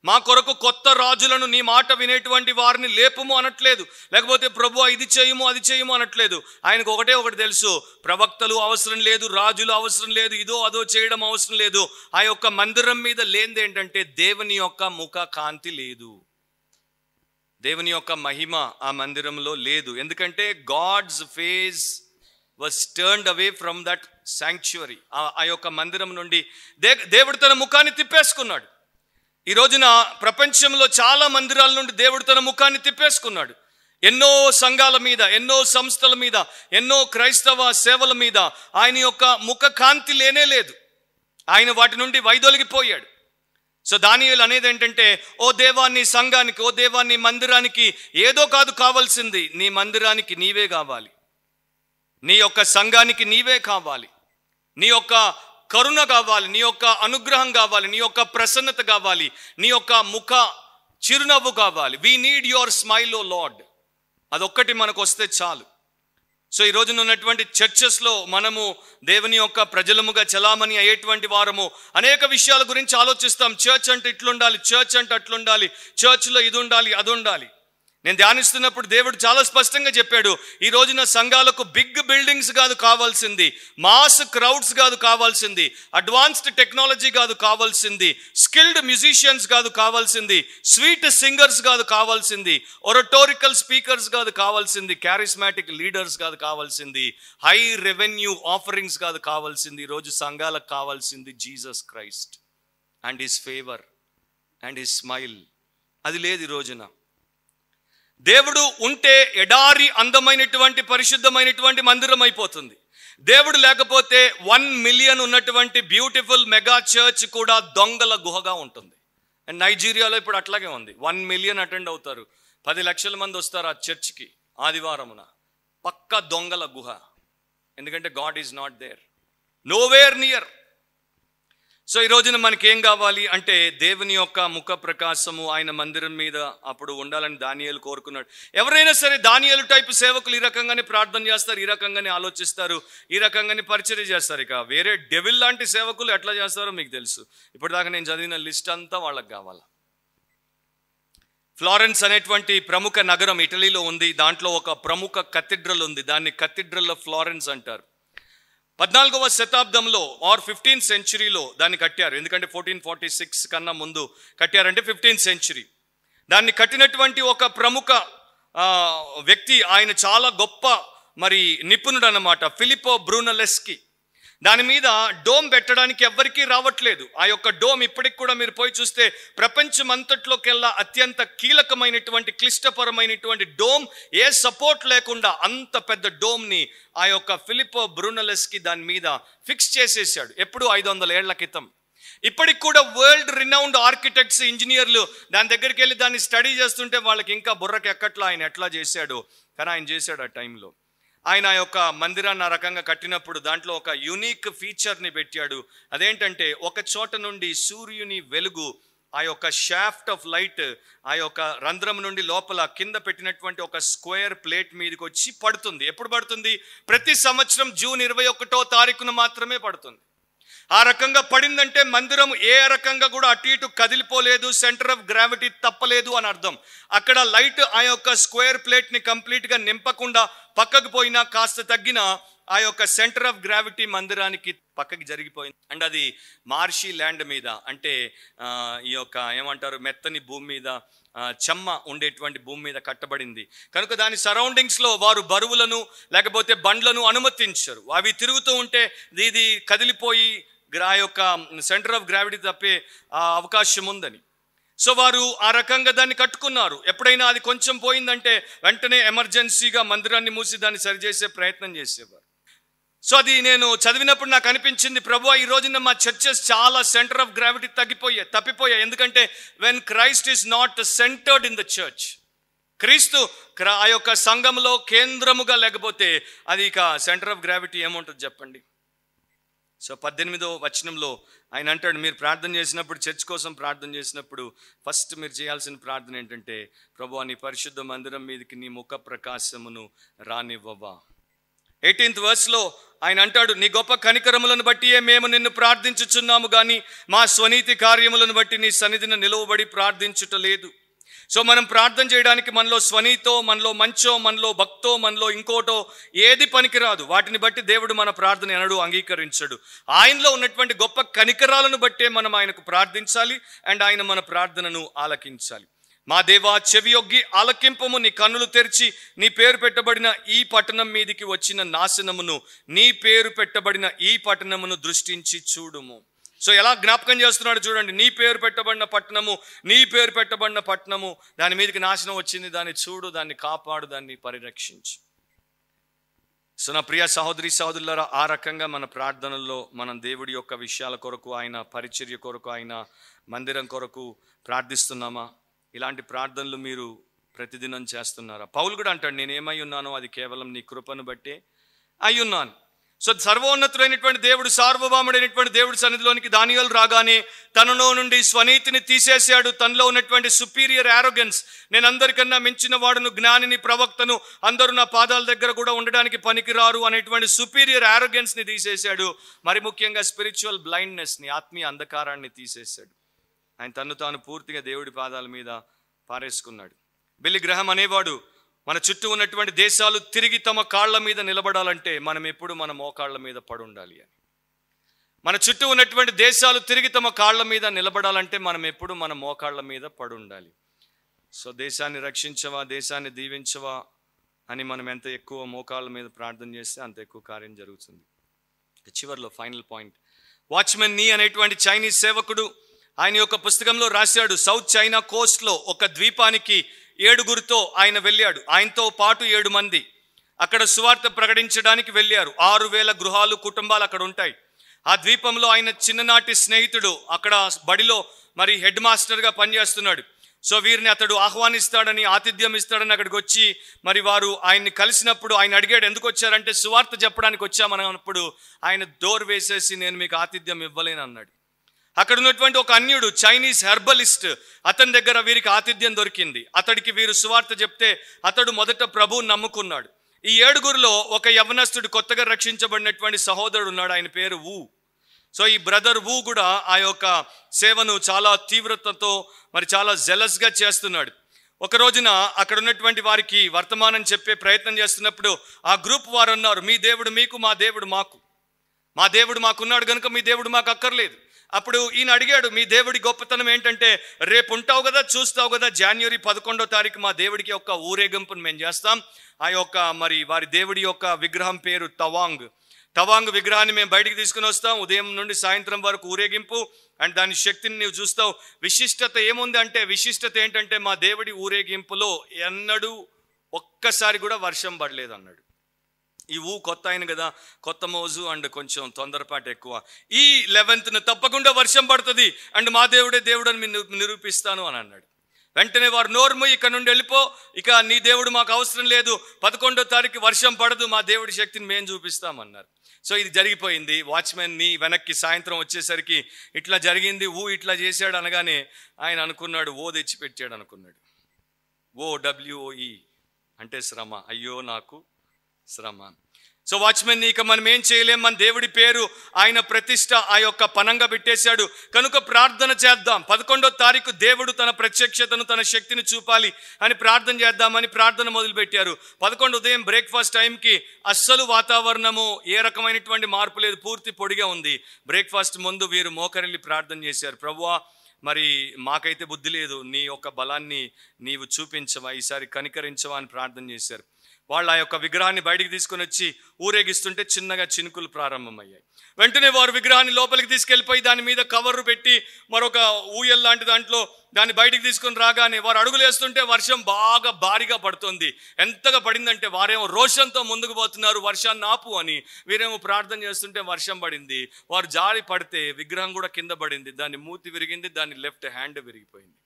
మా కొరకు కొత్త రాజులను నీ మాట వినేటువంటి వారిని లేపము అనట్లేదు లేకపోతే ప్రభు ఇది చేయము అది చేయము అనట్లేదు ఆయనకు ఒకటే ఒకటి తెలుసు ప్రవక్తలు అవసరం లేదు రాజులు అవసరం లేదు ఇదో అదో చేయడం అవసరం లేదు ఆ యొక్క మందిరం మీద లేనిది ఏంటంటే దేవుని యొక్క ముఖ కాంతి లేదు దేవుని యొక్క మహిమ ఆ మందిరంలో లేదు ఎందుకంటే God's face was turned away from that sanctuary ఆ యొక్క మందిరం నుండి దే దేవుడు తన ముఖాన్ని తిప్పేసుకున్నాడు ఈ రోజున ప్రపంచంలో చాలా మందిరాల నుండి దేవుడు తన ముఖాన్ని తిప్పేసుకున్నాడు ఎన్నో సంఘాల మీద ఎన్నో సంస్థల మీద ఎన్నో క్రైస్తవ సేవల మీద ఆయన యొక్క ముఖ కాంతి లేనే లేదు ఆయన వాటి నుండి వైదొలిగిపోయాడు సో దానియులు అనేది ఏంటంటే ఓ దేవాన్ని సంఘానికి ఓ దేవాన్ని మందిరానికి ఏదో కాదు కావాల్సింది నీ మందిరానికి నీవే కావాలి నీ యొక్క సంఘానికి నీవే కావాలి నీ యొక్క కరుణ కావాలి నీ యొక్క అనుగ్రహం కావాలి నీ యొక్క ప్రసన్నత కావాలి నీ యొక్క ముఖ చిరునవ్వు కావాలి we need your smile O Lord అదొక్కటి మనకు వస్తే చాలు సో ఈ రోజున ఉన్నటువంటి చర్చెస్లో మనము దేవుని యొక్క ప్రజలముగా చలామణి అయ్యేటువంటి వారము అనేక విషయాల గురించి ఆలోచిస్తాం చర్చ్ అంటే ఇట్లుండాలి చర్చ్ అంటే అట్లుండాలి చర్చ్లో ఇది ఉండాలి అది ఉండాలి నేను ధ్యానిస్తున్నప్పుడు దేవుడు చాలా స్పష్టంగా చెప్పాడు ఈ రోజున సంఘాలకు బిగ్ బిల్డింగ్స్ కాదు కావాల్సింది మాస్ క్రౌడ్స్ కాదు కావాల్సింది అడ్వాన్స్డ్ టెక్నాలజీ కాదు కావాల్సింది స్కిల్డ్ మ్యూజిషియన్స్ కాదు కావాల్సింది స్వీట్ సింగర్స్ కాదు కావాల్సింది ఒరటోరికల్ స్పీకర్స్ కాదు కావాల్సింది క్యారిస్మాటిక్ లీడర్స్ కాదు కావాల్సింది హై రెవెన్యూ ఆఫరింగ్స్ కాదు కావాల్సింది ఈరోజు సంఘాలకు కావాల్సింది Jesus Christ and his favour and his smile అది లేదు ఈ రోజున దేవుడు ఉంటే ఎడారి అందమైనటువంటి పరిశుద్ధమైనటువంటి మందిరం అయిపోతుంది దేవుడు లేకపోతే వన్ మిలియన్ ఉన్నటువంటి బ్యూటిఫుల్ మెగా చర్చ్ కూడా దొంగల గుహగా ఉంటుంది అండ్ నైజీరియాలో ఇప్పుడు అట్లాగే ఉంది వన్ మిలియన్ అటెండ్ అవుతారు పది లక్షల మంది వస్తారు ఆ చర్చ్కి ఆదివారమున పక్క దొంగల గుహ ఎందుకంటే God is not there nowhere near so ఈ రోజున మనకేం కావాలి అంటే దేవుని యొక్క ముఖ ప్రకాశము ఆయన మందిరం మీద అప్పుడు ఉండాలని దానియాలు కోరుకున్నాడు ఎవరైనా సరే దానియాలు టైప్ సేవకులు ఈ రకంగానే ప్రార్థన చేస్తారు ఈ రకంగానే ఆలోచిస్తారు ఈ రకంగానే పరిచయం చేస్తారు ఇక వేరే డెవిల్ లాంటి సేవకులు ఎట్లా చేస్తారో మీకు తెలుసు ఇప్పటిదాకా నేను చదివిన లిస్ట్ అంతా వాళ్ళకి కావాలా ఫ్లారెన్స్ అనేటువంటి ప్రముఖ నగరం ఇటలీలో ఉంది దాంట్లో ఒక ప్రముఖ కథిడ్రల్ ఉంది దాన్ని కథిడ్రల్ ఆఫ్ ఫ్లారెన్స్ అంటారు పద్నాలుగవ శతాబ్దంలో ఆర్ ఫిఫ్టీన్త్ సెంచురీలో దాన్ని కట్టారు ఎందుకంటే ఫోర్టీన్ ఫార్టీ సిక్స్ కన్నా ముందు కట్టారంటే ఫిఫ్టీన్త్ సెంచురీ దాన్ని కట్టినటువంటి ఒక ప్రముఖ వ్యక్తి ఆయన చాలా గొప్ప మరి నిపుణుడు అన్నమాట ఫిలిపో బ్రూనలెస్కి దాని మీద డోమ్ పెట్టడానికి ఎవ్వరికీ రావట్లేదు ఆ యొక్క డోమ్ ఇప్పటికి కూడా మీరు పోయి చూస్తే ప్రపంచం అంతట్లోకెల్లా అత్యంత కీలకమైనటువంటి క్లిష్టపరమైనటువంటి డోమ్ ఏ సపోర్ట్ లేకుండా అంత పెద్ద డోమ్ని ఆ యొక్క ఫిలిపో బ్రూనలెస్కి దాని మీద ఫిక్స్ చేసేసాడు ఎప్పుడు ఐదు వందల ఏళ్ల క్రితం ఇప్పటికి కూడా వరల్డ్ రినౌండ్ ఆర్కిటెక్ట్స్ ఇంజనీర్లు దాని దగ్గరికి వెళ్ళి దాన్ని స్టడీ చేస్తుంటే వాళ్ళకి ఇంకా బుర్రకి ఎక్కట్లా ఆయన ఎట్లా చేశాడు కానీ ఆయన చేశాడు ఆ టైంలో ఆయన యొక్క మందిరాన్ని ఆ రకంగా కట్టినప్పుడు దాంట్లో ఒక యునీక్ ఫీచర్ని పెట్టాడు అదేంటంటే ఒక చోట నుండి సూర్యుని వెలుగు ఆ యొక్క షాఫ్ట్ ఆఫ్ లైట్ ఆ యొక్క రంధ్రం నుండి లోపల కింద పెట్టినటువంటి ఒక స్క్వేర్ ప్లేట్ మీదకి వచ్చి పడుతుంది ఎప్పుడు పడుతుంది ప్రతి సంవత్సరం జూన్ ఇరవై ఒకటో తారీఖున మాత్రమే పడుతుంది ఆ రకంగా పడిందంటే మందిరం ఏ రకంగా కూడా అటు ఇటు కదిలిపోలేదు సెంటర్ ఆఫ్ గ్రావిటీ తప్పలేదు అని అర్థం అక్కడ లైట్ ఆ యొక్క స్క్వేర్ ప్లేట్ని కంప్లీట్గా నింపకుండా పక్కకు పోయినా కాస్త తగ్గిన ఆ యొక్క సెంటర్ ఆఫ్ గ్రావిటీ మందిరానికి పక్కకి జరిగిపోయింది అండ్ అది మార్షీ ల్యాండ్ మీద అంటే ఈ యొక్క ఏమంటారు మెత్తని భూమి మీద చెమ్మ ఉండేటువంటి భూమి మీద కట్టబడింది కనుక దాని సరౌండింగ్స్లో వారు బరువులను లేకపోతే బండ్లను అనుమతించరు అవి తిరుగుతూ ఉంటే ఇది కదిలిపోయి గ్రా యొక్క సెంటర్ ఆఫ్ గ్రావిటీ తప్పే అవకాశం ఉందని సో వారు ఆ రకంగా దాన్ని కట్టుకున్నారు ఎప్పుడైనా అది కొంచెం పోయిందంటే వెంటనే ఎమర్జెన్సీగా మందిరాన్ని మూసి దాన్ని సరిచేసే ప్రయత్నం చేసేవారు సో అది నేను చదివినప్పుడు నాకు అనిపించింది ప్రభు ఈ రోజున మా చర్చెస్ చాలా సెంటర్ ఆఫ్ గ్రావిటీ తగ్గిపోయాయి తప్పిపోయాయి ఎందుకంటే when Christ is not centred in the church క్రీస్తు ఆ యొక్క సంఘంలో కేంద్రముగా లేకపోతే అది ఇక సెంటర్ ఆఫ్ గ్రావిటీ ఏముంటుంది చెప్పండి సో పద్దెనిమిదో వచనంలో ఆయన అంటాడు మీరు ప్రార్థన చేసినప్పుడు చర్చ్ కోసం ప్రార్థన చేసినప్పుడు ఫస్ట్ మీరు చేయాల్సిన ప్రార్థన ఏంటంటే ప్రభు నీ పరిశుద్ధ మందిరం మీదకి నీ ముఖ ప్రకాశమును రానివ్వవా ఎయిటీన్త్ వర్స్లో ఆయన అంటాడు నీ గొప్ప కనికరములను బట్టియే మేము నిన్ను ప్రార్థించుచున్నాము కానీ మా స్వనీతి కార్యములను బట్టి నీ సన్నిధిని నిలువబడి ప్రార్థించుట లేదు సో మనం ప్రార్థన చేయడానికి మనలో స్వనీతో మనలో మంచో మనలో భక్తో మనలో ఇంకోటో ఏది పనికిరాదు వాటిని బట్టి దేవుడు మన ప్రార్థన ఎనడు అంగీకరించడు ఆయనలో ఉన్నటువంటి గొప్ప కనికరాలను బట్టే మనం ఆయనకు ప్రార్థించాలి అండ్ ఆయన మన ప్రార్థనను ఆలకించాలి మా దేవా చెవియొగ్గి ఆలకింపము నీ కన్నులు తెరిచి నీ పేరు పెట్టబడిన ఈ పట్టణం మీదికి వచ్చిన నాశనమును నీ పేరు పెట్టబడిన ఈ పట్టణమును దృష్టించి చూడుము సో ఎలా జ్ఞాపకం చేస్తున్నాడు చూడండి నీ పేరు పెట్టబడిన పట్టణము నీ పేరు పెట్టబడిన పట్టణము దాని మీదకి నాశనం వచ్చింది దాన్ని చూడు దాన్ని కాపాడు దాన్ని పరిరక్షించు సో నా ప్రియ సహోదరి సహోదరులారా ఆ రకంగా మన ప్రార్థనల్లో మనం దేవుడి యొక్క విషయాల కొరకు ఆయన పరిచర్య కొరకు ఆయన మందిరం కొరకు ప్రార్థిస్తున్నామా ఇలాంటి ప్రార్థనలు మీరు ప్రతిదినం చేస్తున్నారా పౌలు కూడా అంటాడు నేనేమై ఉన్నానో అది కేవలం నీ కృపను బట్టే అయ్యున్నాను సో సర్వోన్నతుడైనటువంటి దేవుడు సార్వభౌముడైనటువంటి దేవుడి సన్నిధిలోనికి దానియాలు రాగానే తనలో నుండి స్వనీతిని తీసేశాడు తనలో ఉన్నటువంటి సుపీరియర్ ఆరోగెన్స్ నేను అందరికన్నా మించిన వాడును జ్ఞానిని ప్రవక్తను అందరూ నా పాదాల దగ్గర కూడా ఉండడానికి పనికిరారు అనేటువంటి సుపీరియర్ ఆరోగెన్స్ని తీసేశాడు మరి ముఖ్యంగా స్పిరిచువల్ బ్లైండ్నెస్ని ఆత్మీయ అంధకారాన్ని తీసేశాడు ఆయన తను తాను పూర్తిగా దేవుడి పాదాల మీద పారేసుకున్నాడు బిల్లి గ్రహం అనేవాడు మన చుట్టూ ఉన్నటువంటి దేశాలు తిరిగి తమ కాళ్ళ మీద నిలబడాలంటే మనం ఎప్పుడు మన మోకాళ్ళ మీద పడి ఉండాలి అని మన చుట్టూ ఉన్నటువంటి దేశాలు తిరిగి తమ కాళ్ళ మీద నిలబడాలంటే మనం ఎప్పుడు మన మోకాళ్ళ మీద పడి ఉండాలి సో దేశాన్ని రక్షించవా దేశాన్ని దీవించవా అని మనం ఎంత ఎక్కువ మోకాళ్ళ మీద ప్రార్థన చేస్తే అంత ఎక్కువ కార్యం జరుగుతుంది చివరిలో ఫైనల్ పాయింట్ వాచ్మెన్ నీ అనేటువంటి చైనీస్ సేవకుడు ఆయన యొక్క పుస్తకంలో రాశాడు సౌత్ చైనా కోస్ట్లో ఒక ద్వీపానికి ఏడుగురితో ఆయన వెళ్ళాడు ఆయనతో పాటు ఏడు మంది అక్కడ సువార్త ప్రకటించడానికి వెళ్ళారు ఆరు వేల గృహాలు కుటుంబాలు అక్కడ ఉంటాయి ఆ ద్వీపంలో ఆయన చిన్ననాటి స్నేహితుడు అక్కడ బడిలో మరి హెడ్ మాస్టర్గా పనిచేస్తున్నాడు సో వీరిని అతడు ఆహ్వానిస్తాడని ఆతిథ్యం ఇస్తాడని అక్కడికి వచ్చి మరి వారు ఆయన్ని కలిసినప్పుడు ఆయన అడిగాడు ఎందుకు వచ్చారంటే సువార్త చెప్పడానికి అన్నప్పుడు ఆయన డోర్ వేసేసి నేను మీకు ఆతిథ్యం ఇవ్వలేను అన్నాడు అక్కడ ఉన్నటువంటి ఒక అన్యుడు చైనీస్ హెర్బలిస్ట్ అతని దగ్గర వీరికి ఆతిథ్యం దొరికింది అతడికి వీరు సువార్త చెప్తే అతడు మొదట ప్రభువు నమ్ముకున్నాడు ఈ ఏడుగురిలో ఒక యవనస్తుడు కొత్తగా రక్షించబడినటువంటి సహోదరుడు ఉన్నాడు ఆయన పేరు ఊ సో ఈ బ్రదర్ ఊ కూడా ఆ యొక్క సేవను చాలా తీవ్రతతో మరి చాలా జెలస్గా చేస్తున్నాడు ఒక రోజున అక్కడ ఉన్నటువంటి వారికి వర్తమానం చెప్పే ప్రయత్నం చేస్తున్నప్పుడు ఆ గ్రూప్ వారు అన్నారు మీ దేవుడు మీకు మా దేవుడు మాకు మా దేవుడు మాకున్నాడు కనుక మీ దేవుడు మాకు అక్కర్లేదు అప్పుడు ఈయన అడిగాడు మీ దేవుడి గొప్పతనం ఏంటంటే రేపు ఉంటావు కదా చూస్తావు కదా జనవరి పదకొండో తారీఖు మా దేవుడికి యొక్క ఊరేగింపును మేము చేస్తాం ఆ యొక్క మరి వారి దేవుడి యొక్క విగ్రహం పేరు తవాంగ్ తవాంగ్ విగ్రహాన్ని మేము బయటికి తీసుకుని వస్తాం ఉదయం నుండి సాయంత్రం వరకు ఊరేగింపు అండ్ దాని శక్తిని నువ్వు చూస్తావు విశిష్టత ఏముంది అంటే విశిష్టత ఏంటంటే మా దేవుడి ఊరేగింపులో ఎన్నడూ ఒక్కసారి కూడా వర్షం పడలేదు అన్నాడు ఈ ఊ కొత్త ఆయన కదా కొత్త మోజు అండ్ కొంచెం తొందరపాటు ఎక్కువ ఈ లెవెన్త్ను తప్పకుండా వర్షం పడుతుంది అండ్ మా దేవుడే దేవుడు అని నిరూపిస్తాను అని అన్నాడు వెంటనే వారు నోర్ము ఇక్కడ నుండి వెళ్ళిపో ఇక నీ దేవుడు మాకు అవసరం లేదు పదకొండో తారీఖు వర్షం పడదు మా దేవుడి శక్తిని మేము చూపిస్తామన్నారు సో ఇది జరిగిపోయింది వాచ్మెన్ని వెనక్కి సాయంత్రం వచ్చేసరికి ఇట్లా జరిగింది ఊ ఇట్లా చేశాడు అనగానే ఆయన అనుకున్నాడు ఓ తెచ్చి పెట్టాడు అనుకున్నాడు ఓ డబ్ల్యూఓఈ అంటే శ్రమ అయ్యో నాకు శ్రమ సో వాచ్మెన్ ఇక మనం ఏం చేయలేం మన దేవుడి పేరు ఆయన ప్రతిష్ట ఆ యొక్క పనంగా పెట్టేశాడు కనుక ప్రార్థన చేద్దాం పదకొండో తారీఖు దేవుడు తన ప్రత్యక్షతను తన శక్తిని చూపాలి అని ప్రార్థన చేద్దామని ప్రార్థన మొదలుపెట్టారు పదకొండు ఉదయం బ్రేక్ఫాస్ట్ టైంకి అస్సలు వాతావరణము ఏ రకమైనటువంటి మార్పు లేదు పూర్తి పొడిగా ఉంది బ్రేక్ఫాస్ట్ ముందు వీరు మోకరిల్లి ప్రార్థన చేశారు ప్రభువా మరి మాకైతే బుద్ధి లేదు నీ యొక్క బలాన్ని నీవు చూపించవా ఈసారి కనికరించవా అని ప్రార్థన చేశారు వాళ్ళు ఆ యొక్క విగ్రహాన్ని బయటికి తీసుకుని వచ్చి ఊరేగిస్తుంటే చిన్నగా చినుకులు ప్రారంభమయ్యాయి వెంటనే వారు విగ్రహాన్ని లోపలికి తీసుకెళ్ళిపోయి దాని మీద కవర్ పెట్టి మరొక ఊయల్ లాంటి దాంట్లో దాన్ని బయటికి తీసుకొని రాగానే వారు అడుగులు వేస్తుంటే వర్షం బాగా భారీగా పడుతుంది ఎంతగా పడిందంటే వారేమో రోషంతో ముందుకు పోతున్నారు వర్షాన్ని ఆపు అని వీరేమో ప్రార్థన చేస్తుంటే వర్షం పడింది వారు జాలి పడితే విగ్రహం కూడా కింద పడింది దాని మూతి విరిగింది దాని లెఫ్ట్ హ్యాండ్ విరిగిపోయింది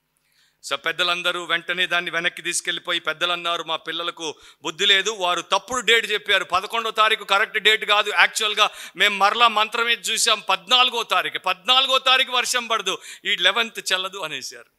సో పెద్దలందరూ వెంటనే దాన్ని వెనక్కి తీసుకెళ్ళిపోయి పెద్దలు అన్నారు మా పిల్లలకు బుద్ధి లేదు వారు తప్పుడు డేట్ చెప్పారు పదకొండో తారీఖు కరెక్ట్ డేట్ కాదు యాక్చువల్గా మేము మరలా మంత్రమే చూసాం పద్నాలుగో తారీఖు పద్నాలుగో తారీఖు వర్షం పడదు ఈ లెవెన్త్ చల్లదు అనేసారు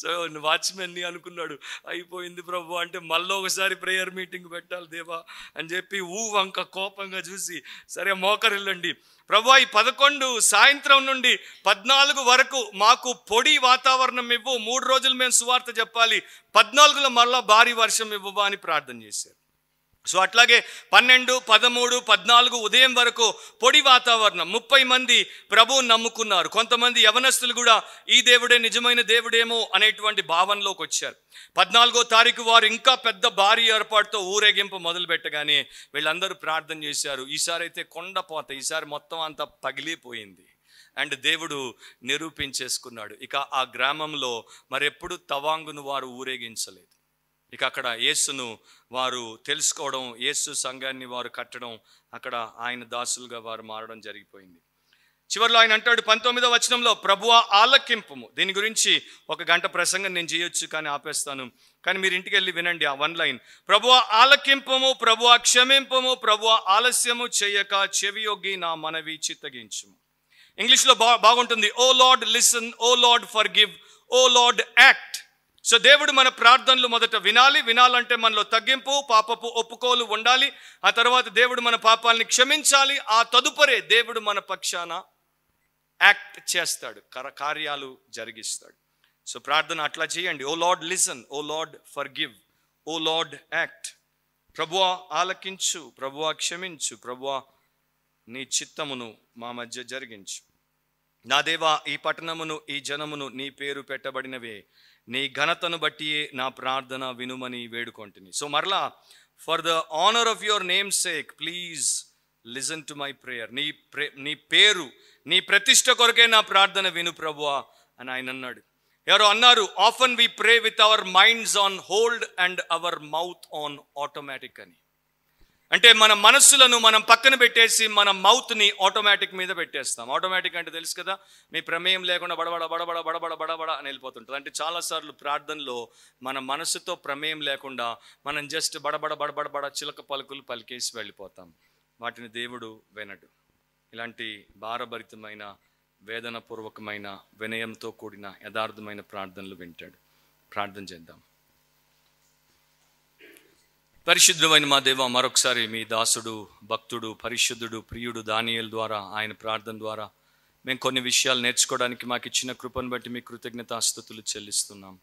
సో వాచ్మెన్ ని అనుకున్నాడు అయిపోయింది ప్రభు అంటే మళ్ళీ ఒకసారి ప్రేయర్ మీటింగ్ పెట్టాలి దేవా అని చెప్పి ఊ వంక కోపంగా చూసి సరే మోకరిల్లండి ప్రభు ఈ పదకొండు సాయంత్రం నుండి పద్నాలుగు వరకు మాకు పొడి వాతావరణం ఇవ్వు మూడు రోజులు మేము సువార్త చెప్పాలి పద్నాలుగులో మళ్ళీ భారీ వర్షం ఇవ్వబా అని ప్రార్థన చేశారు సో అట్లాగే పన్నెండు పదమూడు పద్నాలుగు ఉదయం వరకు పొడి వాతావరణం ముప్పై మంది ప్రభువు నమ్ముకున్నారు కొంతమంది యవనస్తులు కూడా ఈ దేవుడే నిజమైన దేవుడేమో అనేటువంటి భావనలోకి వచ్చారు పద్నాలుగో తారీఖు వారు ఇంకా పెద్ద భారీ ఏర్పాటుతో ఊరేగింపు మొదలు పెట్టగానే వీళ్ళందరూ ప్రార్థన చేశారు ఈసారి అయితే పోత ఈసారి మొత్తం అంతా పగిలిపోయింది అండ్ దేవుడు నిరూపించేసుకున్నాడు ఇక ఆ గ్రామంలో మరెప్పుడు తవాంగును వారు ఊరేగించలేదు ఇక అక్కడ యేసును వారు తెలుసుకోవడం యేసు సంఘాన్ని వారు కట్టడం అక్కడ ఆయన దాసులుగా వారు మారడం జరిగిపోయింది చివరిలో ఆయన అంటాడు పంతొమ్మిదో వచనంలో ప్రభువ ఆలకింపు దీని గురించి ఒక గంట ప్రసంగం నేను చేయొచ్చు కానీ ఆపేస్తాను కానీ మీరు ఇంటికి వెళ్ళి వినండి ఆ వన్ లైన్ ప్రభువ ఆలకింపము ప్రభు క్షమింపము ప్రభువ ఆలస్యము చేయక చెవియొగ్గి నా మనవి చిత్తగించుము ఇంగ్లీష్లో బా బాగుంటుంది O Lord listen O Lord forgive O Lord act so దేవుడు మన ప్రార్థనలు మొదట వినాలి వినాలంటే మనలో తగ్గింపు పాపపు ఒప్పుకోలు ఉండాలి ఆ తర్వాత దేవుడు మన పాపాలని క్షమించాలి ఆ తదుపరే దేవుడు మన పక్షాన యాక్ట్ చేస్తాడు కర కార్యాలు జరిగిస్తాడు సో ప్రార్థన అట్లా చేయండి O Lord listen O Lord forgive O Lord act ప్రభువా ఆలకించు ప్రభువా క్షమించు ప్రభువా నీ చిత్తమును మా మధ్య జరిగించు నా దేవా ఈ పట్టణమును ఈ జనమును నీ పేరు పెట్టబడినవే నీ ఘనతను బట్టి నా ప్రార్థన వినుమని వేడుకొంటిని సో మరలా for the honour of your name sake please listen to my prayer నీ ప్రే నీ పేరు నీ ప్రతిష్ట కొరకే నా ప్రార్థన విను ప్రభువా అని ఆయన అన్నాడు ఎవరో అన్నారు often we pray with our minds on hold and our mouth on automatic అని అంటే మన మనస్సులను మనం పక్కన పెట్టేసి మన మౌత్ని ఆటోమేటిక్ మీద పెట్టేస్తాం ఆటోమేటిక్ అంటే తెలుసు కదా మీ ప్రమేయం లేకుండా బడబడ బడబడ బడబడ బడబడ అని వెళ్ళిపోతుంటుంది అంటే చాలాసార్లు ప్రార్థనలో మన మనసుతో ప్రమేయం లేకుండా మనం జస్ట్ బడబడ బడబడ బడ చిలక పలుకులు పలికేసి వెళ్ళిపోతాం వాటిని దేవుడు వినడు ఇలాంటి భారభరితమైన వేదనపూర్వకమైన వినయంతో కూడిన యథార్థమైన ప్రార్థనలు వింటాడు ప్రార్థన చేద్దాం పరిశుద్ధమైన మా దేవ మరొకసారి మీ దాసుడు భక్తుడు పరిశుద్ధుడు ప్రియుడు దానియల్ ద్వారా ఆయన ప్రార్థన ద్వారా మేము కొన్ని విషయాలు నేర్చుకోవడానికి మాకు ఇచ్చిన కృపను బట్టి మీ స్థుతులు చెల్లిస్తున్నాం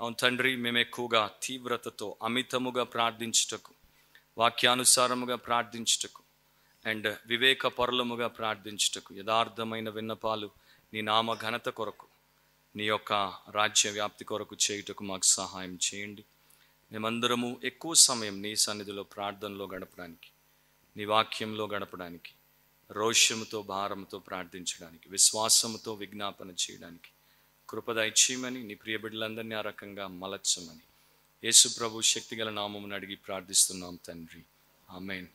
అవును తండ్రి మేము ఎక్కువగా తీవ్రతతో అమితముగా ప్రార్థించుటకు వాక్యానుసారముగా ప్రార్థించుటకు అండ్ వివేక పరులముగా ప్రార్థించుటకు యథార్థమైన విన్నపాలు నీ నామ ఘనత కొరకు నీ యొక్క రాజ్య వ్యాప్తి కొరకు చేయుటకు మాకు సహాయం చేయండి మేమందరము ఎక్కువ సమయం నీ సన్నిధిలో ప్రార్థనలో గడపడానికి నీ వాక్యంలో గడపడానికి రోష్యముతో భారంతో ప్రార్థించడానికి విశ్వాసముతో విజ్ఞాపన చేయడానికి కృపద ఇచ్చేయమని నీ ప్రియ బిడ్డలందరినీ ఆ రకంగా మలచ్చమని యేసు ప్రభు శక్తిగల నామమును అడిగి ప్రార్థిస్తున్నాం తండ్రి ఆమెన్